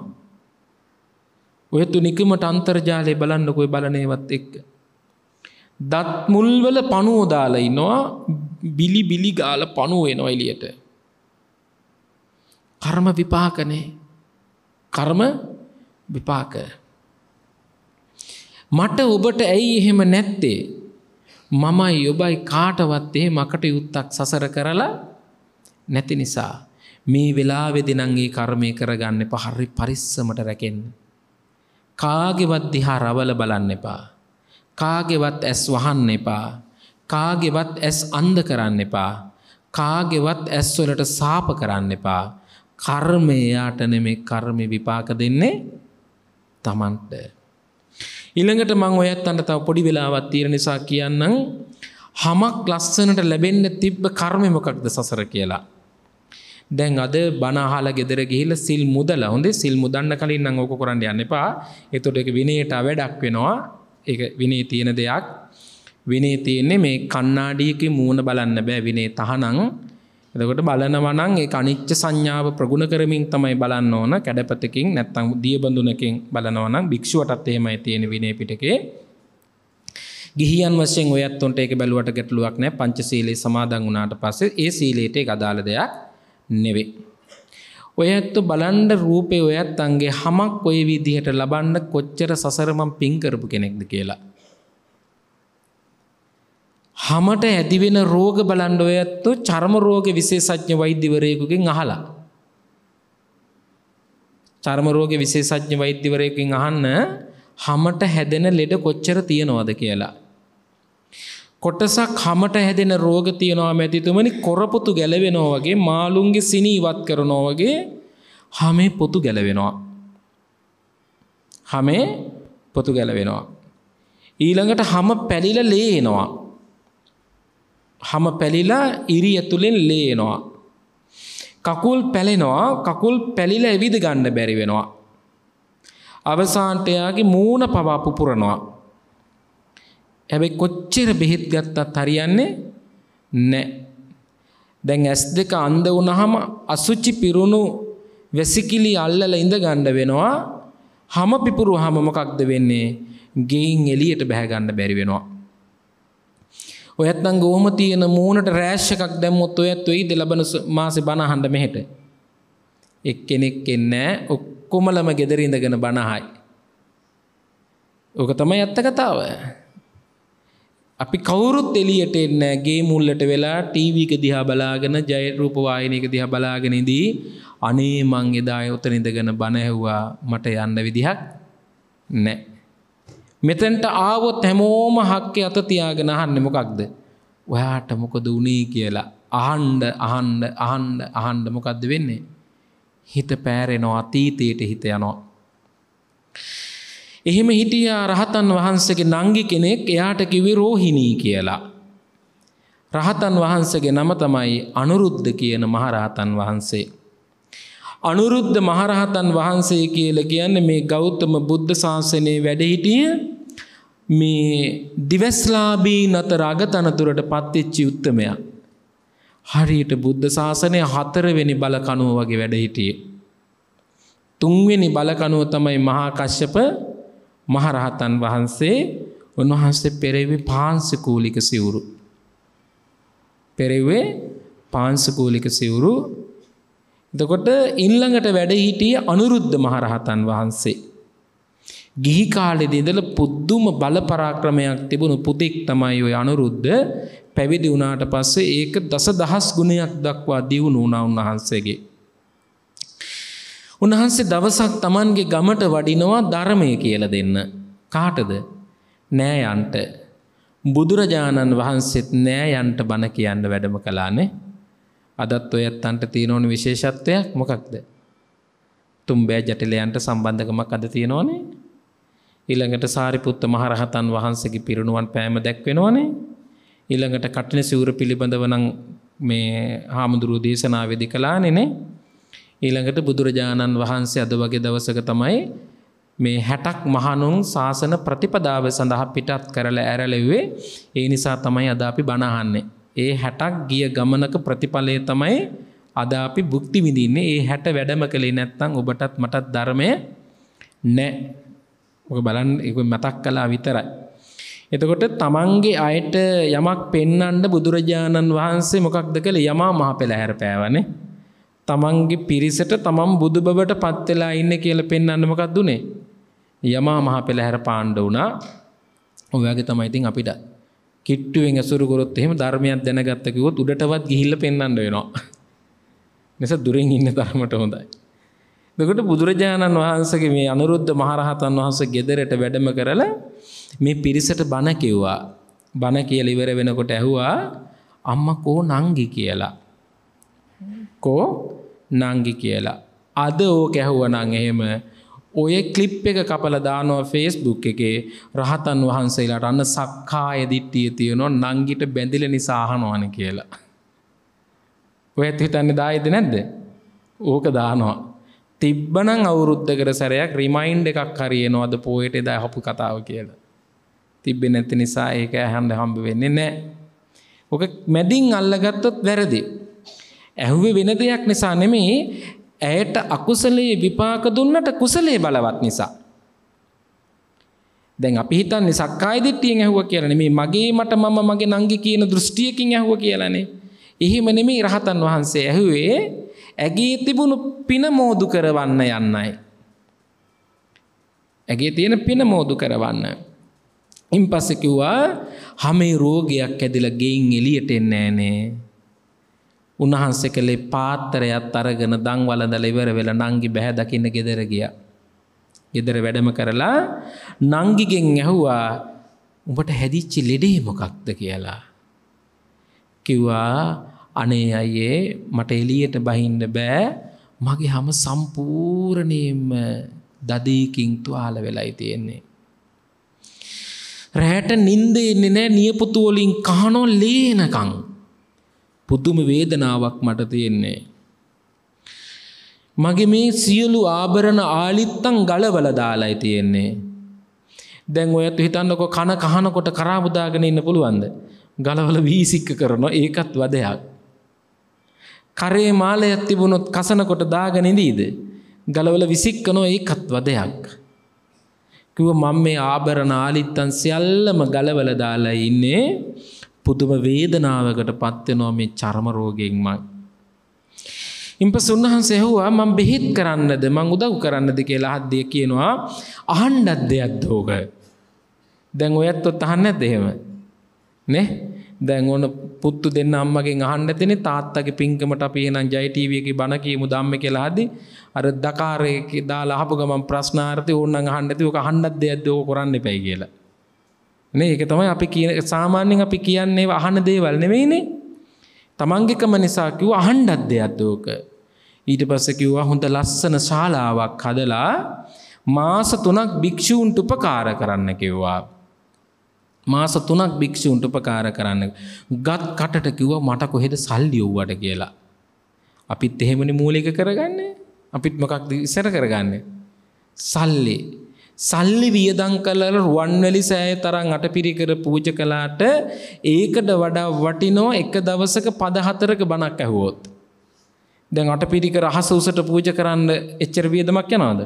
ඔයතු නිකමට අන්තර්ජාලය බලන්නක ඔය බලනයවත් එක්ක. දත්මුල්වල පනුවෝදාලයිනවා බිලි බිලි ගාල පනුවෙනවා එලියට. කර්ම විපාකනේ කර්ම විපාක. මට ඔබට ඇයි එහෙම නැත්තේ මමයි ඔබයි කාටවත් එහෙ මකට යුත්තක් සසර කරලා නැති නිසා මේ වෙලාවෙදි නම් ඒ කර්මය කරගන්න පහරි පරිස්සමට රැකෙන්න කාගෙවත් දිහා රවල බලන්න එපා. කාගෙවත් ඇස් වහන්න එපා. කාගෙවත් ඇස් අන්ද කරන්න එපා. කාගෙවත් ඇස්වලට සාප කරන්න එපා. කර්මයාට නෙමේ කර්ම විපාක දෙන්නේ තමන්ට. ඉළඟට මං ඔයත් අන්න තව පොඩි වෙලාවත් තීර නිසා කියන්නම් හමක් ලස්සනට ලැබෙන්න තිබ්බ කර්මමකක්ද සසර කියලා. දැන් අද බනහාල ගෙදර ගිහිල සිල් මුදල හොඳේ සිල් මුදන්න කලින් නං ඕක කරන්න යන්න එපා එතොට එක විනයට වැඩක් වෙනවා ඒ විනේ තියෙන දෙයක් විනේ තියෙන්නේ මේ කන්නාඩියක මූුණ බලන්න බෑ විනේ තහනං එදකොට බලනවනං ඒ අනිච්ච සංඥාව ප්‍රගුණ කරමින් තමයි බලන්න ඕන කැඩපතකින් නැත්තං දියබඳුනකින් බලනවනම් භික්ෂුවටත් එහෙමයි තියෙන විනේ පිටකේ ගිහියන් වශයෙන් ඔයත් උන්ට ඒක බැලුවට ගැටලුවක් නැහැ පංචශීලයේ සමාදන් වුණාට පස්සේ ඒ සීලයට ඒක අදාළ දෙයක් නෙවේ. ඔය ඇත්තු බලන්ඩ රූපේ ඔයත් අන්ගේ හමක් ඔය විදිහට ලබන්න කොච්චර සසරමම් පින් කරපු කෙනෙක්ද කියලා. හමට ඇතිවෙන රෝග බලන්ඩ ඔයත්තු චර්ම රෝග විශේෂඥ වෛද්‍යවරයකුගෙන් අහලා. චර්ම රෝග විශේෂඥ වෛද්‍යවරයකින් අහන්න හමට හැදෙන ලෙඩ කොච්චර තියෙනවාද කියලා. කොටසක් හමට හැදෙන රෝග තියෙනවා මැතිතුමනි කොරපොතු ගැලවෙනෝ වගේ මාළුන්ගේ සිනි ඉවත් කරනෝ වගේ හමේ පොතු ගැලවෙනවා. හමේ පොතු ගැලවෙනවා. ඊළඟට හම පැලිල ලේනවා. හම පැලිලා ඉරි ඇතුළෙන් ලේනවා. කකුල් පැලෙනවා කකුල් පැලිල ඇවිද ගන්න බැරි වෙනවා. අවසාන්ටයාගේ මූුණ පවා පුපුරනවා. හැබැයි කොච්චර බෙහෙත් ගත්තත් හරියන්නේ නැහැ. දැන් ඇස් දෙක අන්ධ වුණාම අසුචි පිරුණු වැසිකිලි අල්ලලා ඉඳ ගන්න වෙනවා. හැම පිපුරුවාම මොකක්ද වෙන්නේ? ගෙයින් එළියට බැහැ ගන්න බැරි වෙනවා. ඔයත් නම් ගෝම තියෙන මූණට රෑෂ් එකක් දැම්මොත් ඔයත් වෙයිද ලබන මාසේ බණ අහන්න මෙහෙට. එක්කෙනෙක් එන්නේ ඔක්කොමලම gederin ඉඳගෙන බණ අහයි. ඕක තමයි ඇත්ත කතාව. අපි කවුරුත් එලියට එන්න ගේ මුල්ලට වෙලා ටීවීක දිහා බලාගෙන ජයරූපවායනයක දිහා බලාගෙනදී අනේ මං එදා යොත නිඳගෙන බණැහ්වා මට යන්න විදිහක් නෑ. මෙතැන්ට ආවොත් හැමෝම හක්කෙ අත තියාගෙන අහන්න මොකක්ද. ඔයාට මොකද වනේ කියලා අහන්ඩ අහන්ඩ අහන්ඩ අහන්ඩ මොකක්ද වෙන්නේ. හිත පෑරෙනවා අතීතයට හිත යනවා. එහෙම හිටියා රහතන් වහන්සේගේ නංගි කෙනෙක් එයාට කිව්වේ රෝහිණී කියලා. රහතන් වහන්සේගේ නම තමයි අනුරුද්ධ කියන මහරහතන් වහන්සේ. අනුරුද්ධ මහරහතන් වහන්සේ කියලා කියන්නේ මේ ගෞතම බුද්ධ ශාසනයේ වැඩ හිටිය මේ දිවස්ලාභී නතර අගතනතුරට පත්වෙච්ච උත්තමයා. හරියට බුද්ධ ශාසනය හතරවෙනි බලකණුව වගේ වැඩ හිටියේ. තුන්වෙනි බලකණුව තමයි මහා කශ්‍යප මහරහතන් වහන්සේ උන්වහන්සේ පෙරෙවේ පාන්සකූලික සිවුරු. පෙරෙවේ පාන්සකූලික සිවුරු දකොට ඉල්ළඟට වැඩ හිටිය අනුරුද්ධ මහරහතන් වහන්සේ. ගිහි කාලෙද ඉඳල පුද්දුම බලපරාක්‍රමයක් තිබුණු පුතෙක් තමයි ඔය අනුරුද්ධ පැවිදි වුණාට පස්සේ ඒක දස දහස් ගුණයක් දක්වා දියුණු වුණා උන්වහන්සේගේ. උන්වහන්සේ දවසක් Tamanගේ ගමට වඩිනවා ධර්මය කියලා දෙන්න. කාටද? නෑයන්ට. බුදුරජාණන් වහන්සේත් නෑයන්ට බණ කියන්න වැඩම කළානේ. අදත් ඔයත් අන්ට තියෙනවන විශේෂත්වයක් මොකක්ද. තුම්බෑ ජටිලයන්ට සම්බන්ධකමක් අද තියෙනවානේ. ඊළඟට සාරිපුත්ත මහරහතන් වහන්සේගේ පිරුණුවන් පෑම දැක්වෙනවානේ. ඊළඟට කටින සිවුර පිළිබඳව නම් මේ හාමුදුරුව දේශනාවේදී කළානේ නේ. ඊළඟට බුදුරජාණන් වහන්සේ අද වගේ දවසක තමයි මේ හැටක් මහනුන් ශාසන ප්‍රතිපදාව සඳහා පිටත් කරල ඇරලෙව්වේ ඒ නිසා තමයි අද අපි බණහන්නේ. ඒ හැටක් ගිය ගමනක ප්‍රතිඵලය තමයි අද අපි බුක්ති විඳින්නේ ඒ හැට වැඩම කළේ නැත්තං ඔබටත් මටත් ධර්මය නෑ ඔක බලන් එක මතක් කලා විතරයි. එතකොට තමන්ගේ අයට යමක් පෙන්නන්ඩ බුදුරජාණන් වහන්සේ මොකක්ද කළ යමා මහ පෙළ හැර පෑවනේ තමන්ගේ පිරිසට තමන් බුදු බවට පත් වෙලා ඉන්න කියලා පෙන්වන්න මොකක්ද දුනේ? යමා මහ පෙළහැර පාණ්ඩ වුණා. ඔයගේ තමයි ඉතින් අපිට. කිට්ටුවෙන් අසුරු කරොත් එහෙම ධර්මයක් දැනගත්ත කිව්වොත් උඩටවත් ගිහිල්ලා පෙන්වන්න වෙනවා. නිසා *laughs* දුරින් ඉන්න තරමට හොඳයි. එතකොට බුදුරජාණන් වහන්සේගේ මේ අනුරුද්ධ මහරහතන් වහන්සේ ගෙදරට වැඩම කරලා මේ පිරිසට බණ කිව්වා. බණ කියලා ඉවර වෙනකොට ඇහුවා අම්මා කෝ නංගි කියලා. කෝ නංගි කියලා. අද ඕ කැහුවනං එහෙම ඔය කලිප් එක කපල දානවා ෆේස්බුක් එකේ රහතන් වහන්සේලාට අන්න සක්කාය දිට්ටිය තියෙනවා නංගිට බැඳිල නිසාහනවාන කියලා. ඔය ඇත්හිතන්න දායිද නැද්ද. ඕක දානවා. තිබ්බනං අවුරුද්ධකර සැරයක් රිමයින්් එකක් හරියනවාද පෝයට දා හපු කතාව කියලා. තිබ්බෙ නැති නිසා ඒක ඇහන්ඩ හම්බ වෙන්නේ නෑ. ඕක මැඩින් අල්ලගත්තොත් වැරදි. ඇහුවේ වෙන දෙයක් නිසා නෙමෙයි ඇයට අකුසලයේ විපාක දුන්නට කුසලයේ බලවත් නිසා. දැන් අපි හිතන්නේ සක්කාය දිට්ඨියෙන් ඇහුවා කියලා නෙමෙයි මගේ මට මම මගේ නංගි කියන දෘෂ්ටියකින් ඇහුවා කියලානේ. එහිම නෙමෙයි රහතන් වහන්සේ ඇහුවේ ඇගේ තිබුණු පින මෝදු කරවන්න යන්නයි. ඇගේ තියෙන පින මෝදු කරවන්න. ඉන් පස්සේ කිව්වා හැම රෝගයක් ඇදලා ගෙයින් එළියට එන්නේ නැහනේ. උන්වහන්සේ කළේ පාත්තරයත් අරගෙන දංවලදල ඉවර වෙල නංගි බැහැ දකින්න ගෙදර ගිය. ගෙදර වැඩම කරලා නංගිගෙන් ඇහුවා උඹට හැදිච්චි ලෙඩේ මොකක්ද කියලා. කිව්වා අනේ අයේ මට එලියට බහින්න බෑ මගේ හම සම්පූරණයම දදයකින් තුආල වෙලයි තියෙන්නේ. රෑට නින්ද එන්නේ නෑ නියපුතුවලින් කහනො ලේනකං පුදුම වේදනාවක් මට තියෙන්නේ. මගේ මේ සියලු ආභරණ ආලිත්තම් ගලවල දාලායි තියෙන්නේ. දැන් ඔයත් හිතන්නකො කන කහනකොට කරාබුදාගෙන ඉන්න පුළුවන්ද? ගලවල වීසික්ක කරනවා ඒකත් වදයක්. කරේ මාලයක් තිබුණොත් කසනකොට දාගෙන ඉඳීද? ගලවල විසික්කනෝ ඒකත් වදයක්. කිව්ව මම මේ ආභරණ ආලිත්තම් සියල්ලම ගලවල දාලා ඉන්නේ. පුදුම වේදනාවකට පත්වෙනවා මේ චර්ම රෝගයෙන්මයි. ඉන්පස් උන්වහන්සේ ඇහුවා මම බෙහෙත් කරන්නද මං උදව් කරන්නද කියලා හද්දිය කියනවා අහන්නත් දෙයක් ඕක. දැන් ඔයත්වත් අහන්න නැද්ද එහෙම? නේ? දැන් ඕන පුත්තු දෙන්න අම්මගෙන් අහන්න තියෙන්නේ තාත්තගේ පින්කමට අපි එහෙනම් ජය ටීවී එකේ බණ කියමු ධම්ම කියලා හදි අර දකාරේ දාලා අහපු ගමන් ප්‍රශ්නාර්ථي ඕන්නම් අහන්න නැති ඔක අහන්නත් දෙයක්ද ඕක කරන්න එපයි කියලා නේ ඒක තමයි අපි කියන සාමාන්‍යයෙන් අපි කියන්නේ අහන දේවල් නෙවෙයිනේ. තමන්ගේකම නිසා කිව්ව අහණ්ඩක් දෙයක් ඕක. ඊට පස්සේ කිව්වා හොඳ ලස්සන ශාලාවක් හදලා මාස 3ක් භික්ෂූන්ට උපකාර කරන්න කිව්වා. මාස 3ක් භික්ෂූන්ට උපකාර කරන්න. ගත් කටට කිව්වා මට කොහෙද සල්ලි යවුවට කියලා. අපිත් එහෙමනේ මූලික කරගන්නේ. අපිත් මොකක්ද ඉස්සර කරගන්නේ? සල්ලි. සල්ලි වියදං කලල රුවන්වැලි සෑය තරන් අට පිරිකර පූජ කලාට ඒකට වඩා වටිනෝ එක දවසක පදහතරක බණක් ඇහුවෝත්. දැන් අට පිරික රහස උසට පූජ කරන්න එච්චර වියදමක් යනවාද.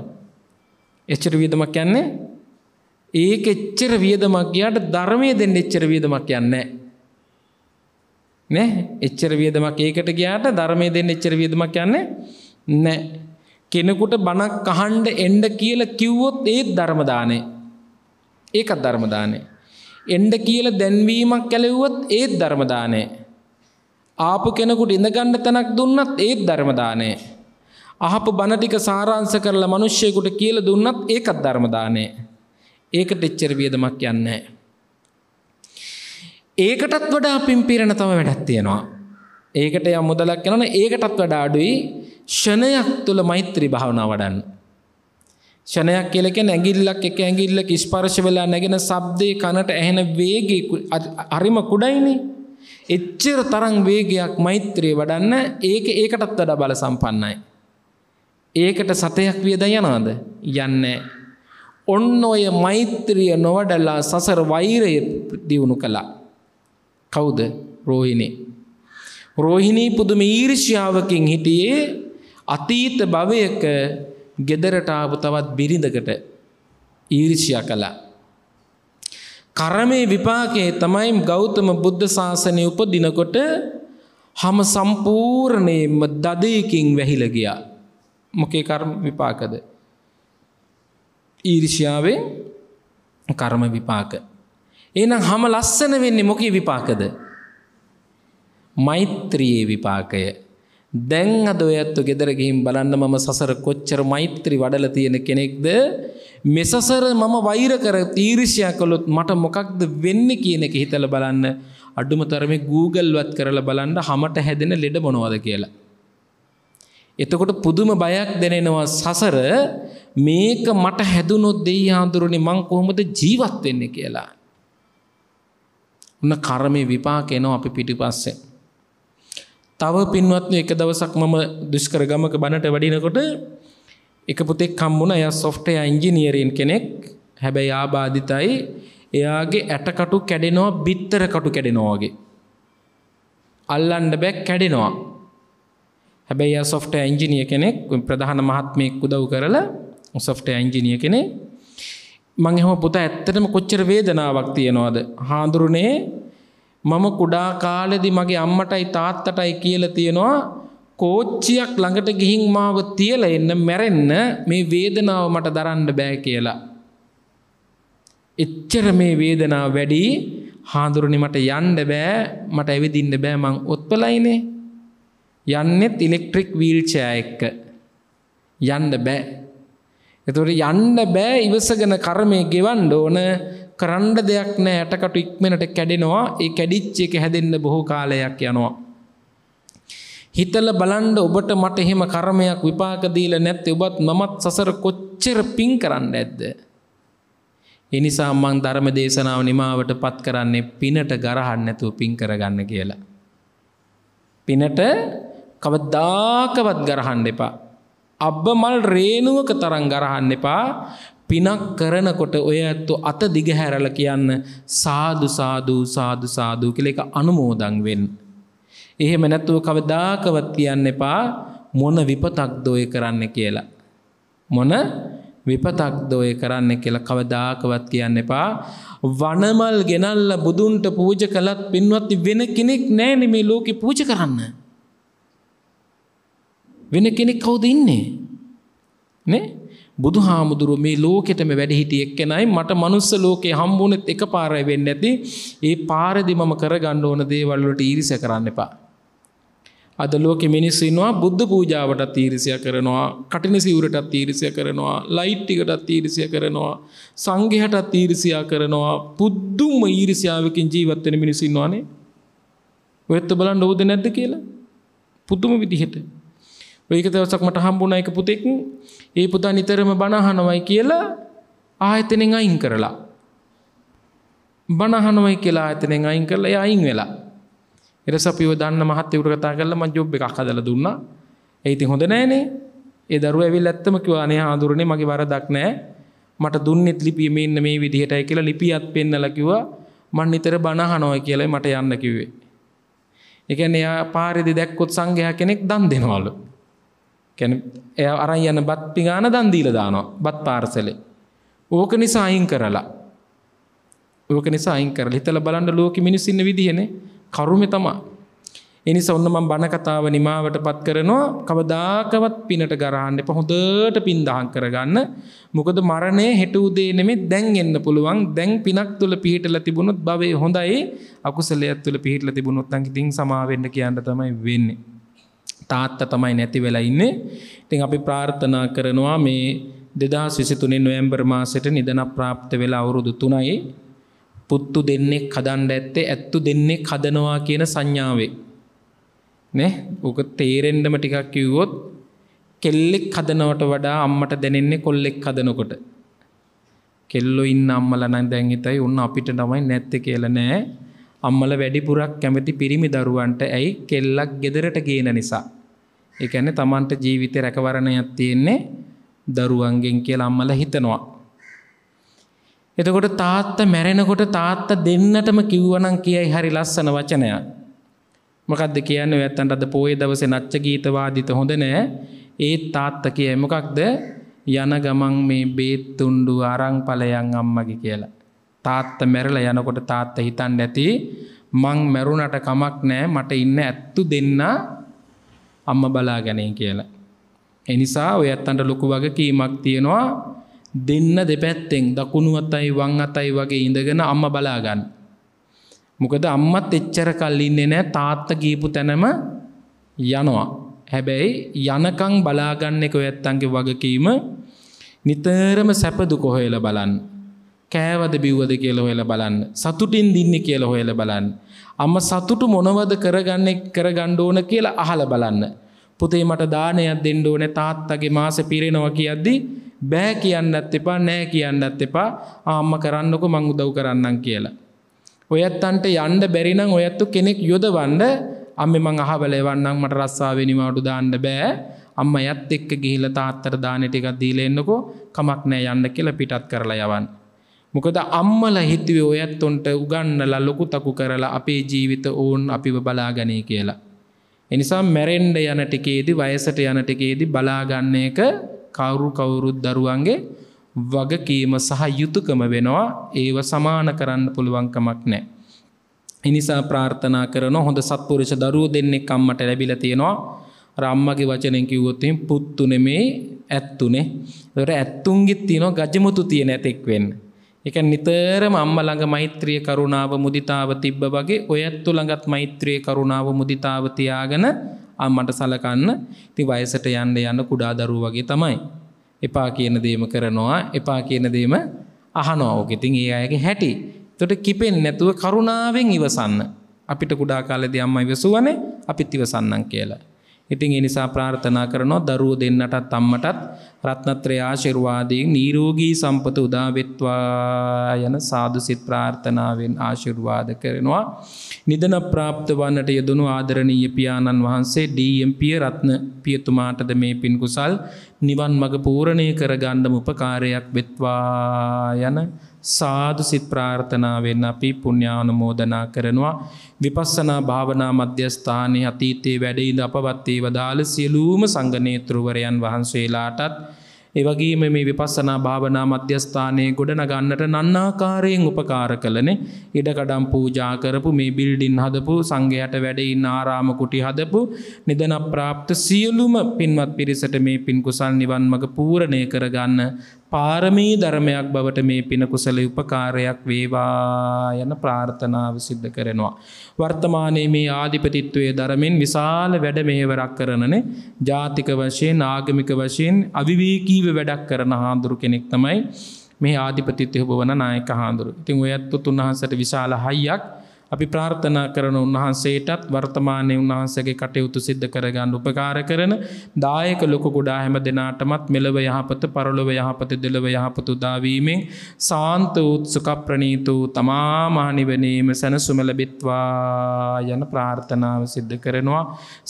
එච්චර වියදමක් යන්නේ ඒක එච්චර වියදමක් යාට ධර්මය දෙන්න එච්චර වියදමක් යන්නේ. නෑ එච්චර වියදමක් ඒකට ගයාට ධර්මය දෙන්න එච්චර වියදමක් යන්නේ නෑ. කෙනෙකුට බණක් අහන්ඩ එන්ඩ කියල කිව්වොත් ඒත් ධර්මදානය ඒකත් ධර්මදානය එන්ඩ කියල දැන්වීමක් කැලෙව්වත් ඒත් ධර්මදානය ආපු කෙනෙකුට ඉඳගණ්ඩ තැනක් දුන්නත් ඒත් ධර්මදානය අහපු බණටික සාරාංස කරලා මනුෂ්‍යයකුට කියල දුන්නත් ඒකත් ධර්මදානය ඒක ටෙච්චර වියදමක් යන්නේ ඒකටත් වඩා පිම්පිරණ තම වැඩත් තියෙනවා ඒකට යම් මුදලක් යනන ඒකටත් වඩා අඩුයි ෂණයක් තුළ මෛත්‍රී භාවනා වඩන්න. ෂණයක් කියලා කියන්නේ ඇඟිල්ලක් එක ඇඟිල්ලක ස්පර්ශ වෙලා නැගෙන ශබ්දේ කනට ඇහෙන වේගය අරිම කුඩයිනේ. එච්චර තරම් වේගයක් මෛත්‍රිය වඩන්න ඒක ඒකටත් වඩා බල සම්පන්නයි. ඒකට සතයක් වියද යනවද? යන්නේ ඔන්න ඔය මෛත්‍රිය නොවඩලා සසර වෛරය දියුණු කළා. කවුද? රෝහිණී. රෝහිණී පුදුම ඊර්ෂ්‍යාවකින් හිටියේ අතීත භවයක ගෙදරටාපු තවත් බිරිඳකට ඊරිෂයා කළා. කරමේ විපාකයේ තමයි ගෞතම බුද්ධ ශාසනය උපදිනකොට හැම සම්පූර්ණයෙන්ම දදයකින් වැහිලා ගියා. මොකේ කර්ම විපාකද? ඊර්ෂ්‍යාවේ කර්ම විපාක. එහෙනම් හැම ලස්සන වෙන්නේ මොකේ විපාකද? මෛත්‍රියේ විපාකය. දැන් අද ඔයත්තු ගෙදර ගිහින් බලන්න මම සසර කොච්චර මෛත්‍රී වඩලා තියෙන කෙනෙක්ද මෙසසර මම වෛර කර තීර්ෂ්‍යා කළොත් මට මොකක්ද වෙන්නේ කියන එක හිතලා බලන්න අඩුම තරමේ Google වත් කරලා බලන්න හැමට හැදෙන ලෙඩ මොනවද කියලා එතකොට පුදුම බයක් දැනෙනවා සසර මේක මට හැදුනොත් දෙයියාඳුරුනේ මං කොහොමද ජීවත් වෙන්නේ කියලා. උන කර්මේ විපාක එනවා අපි පිටිපස්සේ. තව පින්වත්න එක දවසක් මම දුෂ්කර ගමක බණට වඩිනකොට එක පුතෙක් කම්බුණ එය සොෆ්ටය ඉංජිනියරෙන් කෙනෙක් හැබැයි ආබාධිතයි එයාගේ ඇටකටු කැඩෙනවා බිත්තර කටු කැඩෙනවාගේ. අල්ලන්ඩ බැක් කැඩෙනවා. හැබැයි සොෆ්ට ඇංජිනිය කෙනෙක් ප්‍රධාන මහත්මයෙක් උදව් කරලා සොෆ්ට ඇංජිනිය කෙනෙ මං එහම පුතා ඇත්තටම කොච්චර වේදනාවක් තියෙනවාද හාඳුරුනේ මම කුඩා කාලෙදි මගේ අම්මටයි තාත්තටයි කියලා තියෙනවා කෝච්චියක් ළඟට ගිහින් මාව තියලා එන්න මැරෙන්න මේ වේදනාව මට දරන්න බෑ කියලා. එච්චර මේ වේදනාව වැඩි හාඳුරුනේ මට යන්න බෑ මට ඇවිදින්න බෑ මං ඔත්පලයිනේ. යන්නෙත් ඉලෙක්ට්‍රික් වීල් චෙයා එක්ක. යන්න බෑ. එතකොට යන්න බෑ ඉවසගෙන කර්මය ගෙවන්න ඕන කරන්න දෙයක් නෑ ඇටකටු ඉක්මනට කැඩෙනවා ඒ කැඩිච්ච එක හැදෙන්න බොහෝ කාලයක් යනවා. හිතල බලන්ඩ ඔබට මට එහෙම කරමයක් විපාක දීලා නැත්te ඔබත් මමත් සසර කොච්චර පිං කරන්න ඇද්ද. එනිසා මං ධර්ම දේශනාව නිමාවට පත් කරන්නේ පිනට ගරහන්න නැතුව පිං කරගන්න කියලා. පිනට කවදාකවත් ගරහන්න එපා. අබ්බ මල් රේනුවක තරම් ගරහන්න එපා පිනක් කරනකොට ඔය ඇත්තු අත දිගහැරල කියන්න සාදු සාදූ සාදු සාදූ කළ එක අනුමෝදං වෙන්. එහෙම නැත්තුව කවදාකවත් කියන්න එපා මොන විපතක් දෝය කරන්න කියලා. මොන විපතක් දෝය කරන්න කියලා කවදාකවත් කියන්න එපා වනමල් ගෙනල්ල බුදුන්ට පූජ කළත් පින්වත්ති වෙන කෙනෙක් නෑනෙමේ ලෝක පූජ කරන්න. වෙන කෙනෙක් කවුද ඉන්නේ. නේ? බුදු හාමුදුරු මේ ලෝකෙටම වැඩහිටියෙක් කෙනයි මට මනුස්ස ලෝකේ හම්බුනෙත් එක පාරයි වෙන්න ඇති ඒ පාරදි මම කරගන්න ඕන දේවල්ලට ඊරිස කරන්න එපා. අද ලෝකෙ මිනිස්සුන්නවා බුද්ධ පූජාවටත් තීරිසිය කරනවා කටින සිවුරටත් තීරිසිය කරනවා ලයිට් එකටත් තීරිසිය කරනවා සංඝයටත් තීරිසියා කරනවා පුදුම ඊරිසියාවකින් ජීවත් වෙන මිනිස්සු ඉන්නවනේ ඔයත් බලන්න ඕද නැද්ද කියලා පුදුම විදිහට ඒක දවසක් මට හම්බුණා එක පුතෙක් ඒ පුතා නිතරම බණ අහනවයි කියලා ආයතනෙන් අයින් කරලා බණ අහනවයි කියලා ආයතනෙන් අයින් කරලා එයා අයින් වෙලා ඉරසපියව දන්න මහත්තයෙකුට කතා කරලා මම ජොබ් එකක් හදලා දුන්නා ඒ ඉතින් හොඳ නෑනේ ඒ දරුවා ඇවිල්ලා ඇත්තම කිව්වා අනේ ආඳුරනේ මගේ වරදක් නෑ මට දුන්නෙත් ලිපිය මෙන්න මේ විදිහටයි කියලා ලිපියත් පෙන්නලා කිව්වා මං නිතර බණ අහනවා කියලා මට යන්න කිව්වේ ඒ කියන්නේ එයා පාරේදී දැක්කොත් සංඝයා කෙනෙක් දන් දෙනවලු කැන එය අරන් යන බත් පිගාන දන්දීල දානවා බත් පාර්සලේ. ඕක නිසා අයින් කරලා. ඕක නිසා අයින් කරලා හිතල බලන්න ලෝක මිනිස්සින්න විදිහනේ කරුමෙ තමා. එනිසා ඔන්න මම බණ කතාව නිමාවටපත් කරනවා කවදාකවත් පිනට ගරහන්න එපා හොඳට පින් දහම් කරගන්න මොකද මරණය හෙට උදේ නෙමෙයි දැන් එන්න පුළුවන් දැන් පිනක් තුල පිහිටලා තිබුණොත් භවයේ හොඳයි අකුසලයක් තුල පිහිටලා තිබුණොත් නම් ඉතින් සමා වෙන්න කියන්න තමයි වෙන්නේ තාත්ත තමයි නැති වෙලා ඉන්නේ ඉතින් අපි ප්‍රාර්ථනා කරනවා මේ දෙදස් විසිතුනේ නොවැම්බර් මාසට නිදන ප්‍රාප්ත වෙලා අවුරුදු තුනයි පුත්තු දෙන්නේ කදන්ඩ ඇත්තේ ඇත්තු දෙන්නේ කදනවා කියන සංඥාවේ. නෑ ඕක තේරෙන්ඩම ටිකක් කිව්වොත් කෙල්ලෙක් කදනවට වඩා අම්මට දැනෙන්නේ කොල්ලෙක් කදනකොට. කෙල්ලො ඉන්න අම්මල නයි දැන්හිතයි උන්න අපිට නමයි නැත්ත කියල නෑ අම්මල වැඩිපුරක් කැමති පිරිමි දරුවන්ට ඇයි කෙල්ලක් ගෙදරට කියන නිසා. ඒ කියන්නේ Tamanට ජීවිතේ රැකවරණයක් තියෙන්නේ දරුවන්ගෙන් කියලා අම්මලා හිතනවා. එතකොට තාත්තා මැරෙනකොට තාත්තා දෙන්නටම කිව්වනම් කියයි හරි ලස්සන වචනයක්. මොකද්ද කියන්නේ ඔයත්තන්ට අද පොයේ දවසේ නැච්ච ගීතවාදිත හොඳ නෑ. ඒ තාත්තා කියයි මොකක්ද? යන ගමන් මේ බේත් තුණ්ඩු අරන් ඵලයන් අම්මගේ කියලා. තාත්තා මැරලා යනකොට තාත්තා හිතන්නේ නැති මං මැරුණට කමක් නෑ මට ඉන්න ඇත්තු දෙන්නා අම්ම බලා ගැනේ කියලා. එනිසා ඔයත් අන්ට ලොකු වගකීමක් තියෙනවා දෙන්න දෙපැත්තෙන් දකුණුවත් අයි වං අතයි වගේ ඉඳගෙන අම්ම බලාගන්න. මොකද අම්මත් එච්චර කල් ඉන්නේ නෑ තාත්ත ගීපු තැනම යනවා. හැබැයි යනකං බලාගන්න එක ඇත්තන්ගේ වගකීම නිතරම සැපදුක හොයල බලන්න. කෑවද බිව්වද කියල හොයල බලන්න සතුටින් දින්න කියල හොයල බලන්න අම්ම සතුටු මොනවද කරගන්න කරගණ්ඩ ඕන කියලා අහල බලන්න. පුතේ මට දානයක් දෙන්න ඕන තාත්තගේ මාස පිරෙනවා කියද්දි බෑ කියන්නත් එපා නෑ කියන්නත් එපා ආම්ම කරන්නක මං උදව් කරන්නම් කියලා. ඔයත්තන්ට යන්ඩ බැරිනම් ඔයත්තු කෙනෙක් යොදවන්ඩ අම්ම මං අහබල එවන්නම් මට රස්සාාවෙනිවාඩු දාන්න බෑ අම්ම යත් එක්ක ගිහිල තාත්තර දානෙටිකක් දීලෙන්න්නකෝ කමක් නෑ යන්න කියලා පිටත් කරලා යවන්න. මොකද අම්මල හිතුවේ ඔයත් ඔොන්ට උගන්නලා ලොකු තකු කරලා අපේ ජීවිත ඔවුන් අපිව බලාගනය කියලා. එනිසා මැරෙන්ඩ යන ටිකේදි වයසට යන ටිකේදි බලාගන්න එක කවුරු කවුරුත් දරුවන්ගේ වගකීම සහ යුතුකම වෙනවා ඒව සමාන කරන්න පුළුවන්කමක් නෑ. එනිසා ප්‍රාර්ථනා කරන හොඳ සත්පුරුෂ දරුව දෙන්නෙක් කම්මට ලැබිල තියෙනවා රම්මගේ වචනෙන් කිව්වොත්තින් පුත්තුනෙ මේ ඇත්තුනේ දොර ඇත්තුන්ගිත් තියනවා ගජමුතු තියෙන ඇතෙක්වෙන්න එක නිතරම අම්ම ළඟ මෛත්‍රිය කරුණාව මුදිතාව තිබ්බ වගේ ඔයත්තු ළඟත් මෛත්‍රිය කරුණාව මුදිතාව තියාගෙන අම්මට සලකන්න ති වයසට යන්න යන්න කුඩා දරුව වගේ තමයි. එපා කියන දේම කරනවා එපා කියන දේම අහනෝක ඉතින් ඒ අයගේ හැටි. තොට කිපෙන් නැතුව කරුණාවෙන් ඉවසන්න. අපිට කුඩා කාලෙද අම්ම ඉවසුවනේ අපිත් ඉවසන්නන් කියලා. ඉතින් ඒ නිසා ප්‍රාර්ථනා කරනවා දරුවෝ දෙන්නටත් අම්මටත් රත්නත්‍රය ආශිර්වාදයෙන් නිරෝගී සම්පත උදා වෙත්වා යන සාදු සිත ප්‍රාර්ථනාවෙන් ආශිර්වාද කරනවා නිදන ප්‍රාප්ත වන්නට යෙදුණු ආදරණීය පියාණන් වහන්සේ ඩීඑම්පිය රත්න පියතුමාටද මේ පින් කුසල් නිවන් මඟ පූරණය කරගණ්ඩම උපකාරයක් වෙත්වා යන සාදු සිත් ප්‍රාර්ථනාවෙන් අපි පුුණ්‍යාන මෝදනා කරනවා විපස්සනා භාවනා මධ්‍යස්ථානය අතීතයේ වැඩයිද අපවත්තේ වදාළ සියලූම සංගනේතෘවරයන් වහන්සේලාටත් ඒවගේම මේ විපස්සනා භාවනා මධ්‍යස්ථානයේ ගොඩනගන්නට නන්නාකාරයෙන් උපකාර කළනේ ඉඩකඩම් පූජා කරපු මේ බිල්ඩින් හදපු සංඝයට වැඩ ඉන්න ආරාම කුටි හදපු නිදන ප්‍රාප්ත සියලුම පින්වත් පිරිසට මේ පින් කුසල් නිවන් මඟ පූර්ණණය කරගන්න පාරමී ධර්මයක් බවට මේ පිනකුසල උපකාරයක් වේවා යන ප්‍රාර්ථනාව සිද්ධ කරනවා. වර්තමානයේ මේ ආධිපතිත්වයේ දරමින් විශාල වැඩ මෙහෙවරක් කරනන ජාතික වශයෙන් ආගමික වශයෙන් අවිවේකීව වැඩක් කරන හාදුරු කෙනෙක් තමයි මේ ආධිපතිත්වය බවන නායක හාදුරු. ඉතින් ඔයත්තු තුන්හසට විශාල හයියක් අපි ප්‍රාර්ථනා කරන උන්වහන්සේටත් වර්තමානය උන්වහන්සගේ කටයුතු සිද්ධ කරගන්න උපකාර කරන දායක ලොකු ගොඩා හැම දෙනාටමත් මෙලව යහපත පරලොව යහපත දෙලව යහපතු දාවීමෙන් සාන්ත උත්සුක ප්‍රනීතු තමා මහනිවනීම සැනසුමල බිත්වා යන ප්‍රාර්ථනාව සිද්ධ කරනවා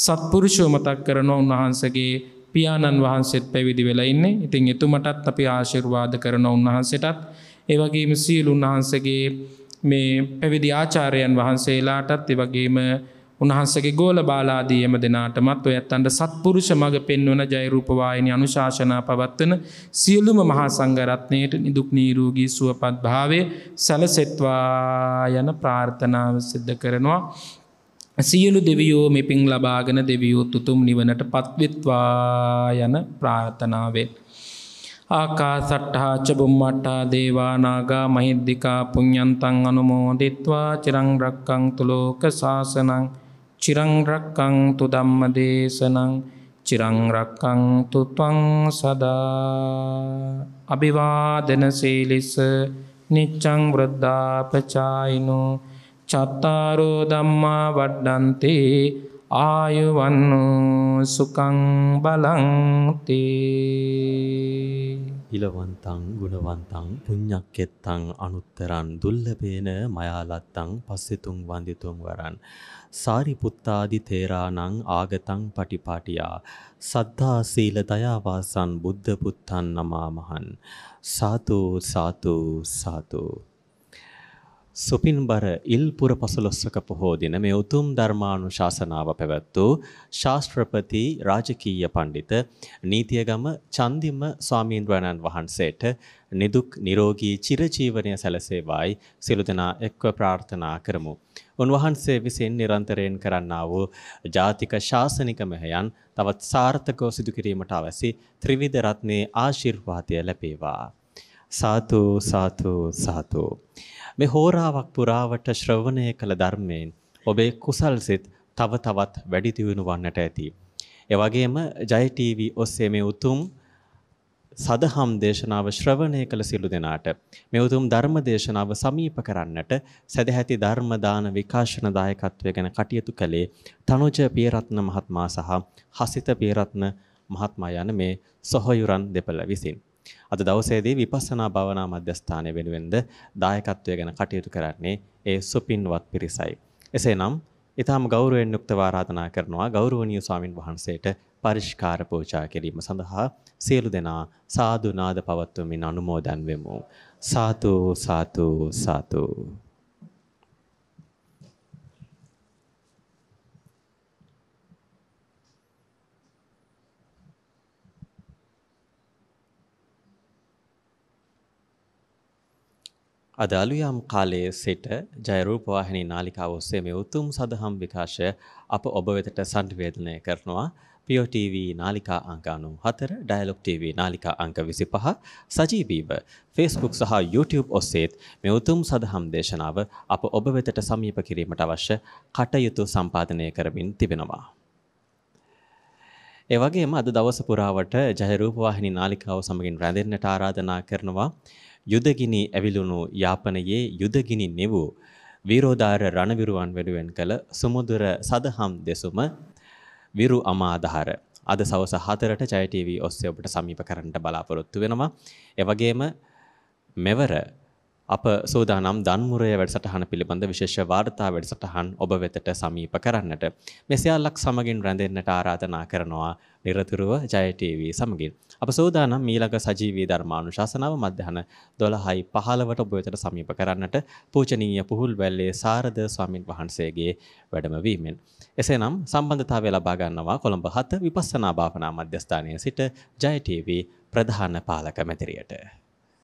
සත්පුරුෂෝමතක් කරනවා උන්වහන්සගේ පියාණන් වහන්සේත් පැවිදි වෙලඉන්නේ ඉතිං එතුමටත් අපි ආශිර්වාද කරන උන්වහන්සටත් ඒවගේම සීලු උන්වහන්සගේ මේ පැවිදි ආචාරයන් වහන්සේලාටත් එවගේම උන්හන්සගේ ගෝල බාලාදීයම දෙනාටමත් ඔයත් අන්ට සත්පුරුෂ මඟ පෙන්වන ජයරූපවායනි අනුශාසනා පවත්වන සියලුම මහා සංගරත්නයට නිදුක් නීරූගී සුවපත් භාවේ සැලසෙත්වා යන ප්‍රාර්ථනාව සිද්ධ කරනවා. සියලු දෙවියෝ මෙ පින් ලබාගෙන දෙවියෝ තුතුම් නිවනට පත්විත්වා යන ප්‍රාර්ථනාවේ. ආකාසට්ඨා චබුම්මට්ටා දේවානාගා මහිද්దికා පුඤ්ඤන්තං අනුමෝදිත්වා චිරං රක්ඛන්තු ලෝක සාසනං චිරං රක්ඛන්තු ධම්ම දේශනං චිරං රක්ඛන්තු ත්වං සදා අභිවාදන සීලිස නිච්ඡං වෘද්ධාපචායිනෝ චත්තාරෝ ධම්මා වඩ්ඩන්තේ ආයවන්නු සුකං බලංති ඉලවන්තං ගුණවන්තං පුඤ්ඤක්කෙත්තං අනුත්තරං දුල්ලබේන මයාලත්තං පස්සෙතුං වන්දිතුම් වරන් සාරිපුත්තාදි තේරාණං ආගතං පටිපාටියා සද්ධා සීල දයාවාසං බුද්ධ පුත්තං නමාමහං සාතු සාතු සාතු සුපින්බර ඉල්පුර පසළොස්වක පොහෝ දින මේ උතුම් ධර්මානුශාසනාව පැවැත්වූ ශාස්ත්‍රපති රාජකීය පණ්ඩිත නීතියගම චන්දිම ස්වාමීන්ද්‍රයණන් වහන්සේට නිදුක් නිරෝගී චිරජීවනය සැලසේවායි සිළු දෙනා එක්ව ප්‍රාර්ථනා කරමු. උන්වහන්සේ විසින් නිරන්තරයෙන් කරන්නා වූ ජාතික ශාසනික මෙහෙයන් තවත් සාර්ථකව සිදු කිරීමට අවැසි ත්‍රිවිධ රත්නයේ ආශිර්වාදය ලැබේවා. සාතු සාතු සාතු මේ හෝරාවක් පුරාවට ශ්‍රවණය කළ ධර්මයෙන් ඔබේ කුසල් සිත් තව තවත් වැඩි දියුණු වන්නට ඇති. එවගේම ජය ටීවී ඔස්සේ මේ උතුම් සදහම් දේශනාව ශ්‍රවණය කළ සිළු දෙනාට මේ උතුම් ධර්ම දේශනාව සමීප කරන්නට සදැහැති ධර්ම දාන විකාශන දායකත්වය ගැන කටයුතු කළේ තනුජ පියරත්න මහත්මයා සහ හසිත පියරත්න මහත්මයා යන මේ සොහොයුරන් දෙපළ විසිනි අද දවසේදී විපස්සනා භාවනා මධ්‍යස්ථානය වෙනුවෙන්ද දායකත්වය ගැන කටයුතු කරන්නේ ඒ සුපින්වත් පිරිසයි. එසේනම් ඊටාම ගෞරවයෙන් යුක්තව ආරාධනා කරනවා ගෞරවනීය ස්වාමින් වහන්සේට පරිස්කාර පූජා කිරීම සඳහා සියලු දෙනා සාදු නාද පවත්වමින් අනුමෝදන් වෙමු. සාතු සාතු සාතු අද අලුයම් කාලයේ සිට ජයරූපවාහිනී නාලිකාව ඔස්සේ මේ උතුම් සදහම් විකාශය අප ඔබ වෙතට සංනිවේදනය කරනවා. POTV නාලිකා අංක 94, Dialog TV නාලිකා අංක 25 සජීවීව Facebook සහ YouTube ඔස්සේත් මේ උතුම් සදහම් දේශනාව අප ඔබ වෙතට සමීප කිරීමට අවශ්‍ය කටයුතු සම්පාදනය කරමින් තිබෙනවා. ඒ වගේම අද දවස පුරාවට ජයරූපවාහිනී නාලිකාව සමගින් රැඳෙන්නට ආරාධනා කරනවා. යුදගිනි ඇවිලුණු යාපනයේ යුදගිනි නෙවූ විරෝධාර රණවිරුවන් වෙනුවෙන් කළ සුමුදුර සදහම් දෙසුම විරු අමාධාර අද සවස 4ට ජය ටීවී ඔස්සේ ඔබට සමීප කරන්නට බලාපොරොත්තු වෙනවා. ඒ වගේම මෙවර අප සෝදානම් දන්මුරය වැඩසටහන පිළිබඳ විශේෂ වාර්තා වැඩසටහන් ඔබ වෙතට සමීප කරන්නට මෙසියාල්ලක් සමගින් රැඳෙන්නට ආරාධනා කරනවා නිරතුරුව ජයටව සමගින්. අප සෝදානම් මීලක සජීවී ධර්මාණු ශාසනාව මධ්‍යහන දොළහයි පහලවට ඔබවෙතට සමීප කරන්නට පූචනීය පුහුල් වැල්ලේ සාරධ ස්වාමින් වහන්සේගේ වැඩමවීමෙන්. එසේනම් සම්බන්ධතාවය ලබාගන්නවා කොළඹ හත විපස්සනා භාවනා මධ්‍යස්ථානය සිට ජයටව ප්‍රධාන පාලක මැතිරියට.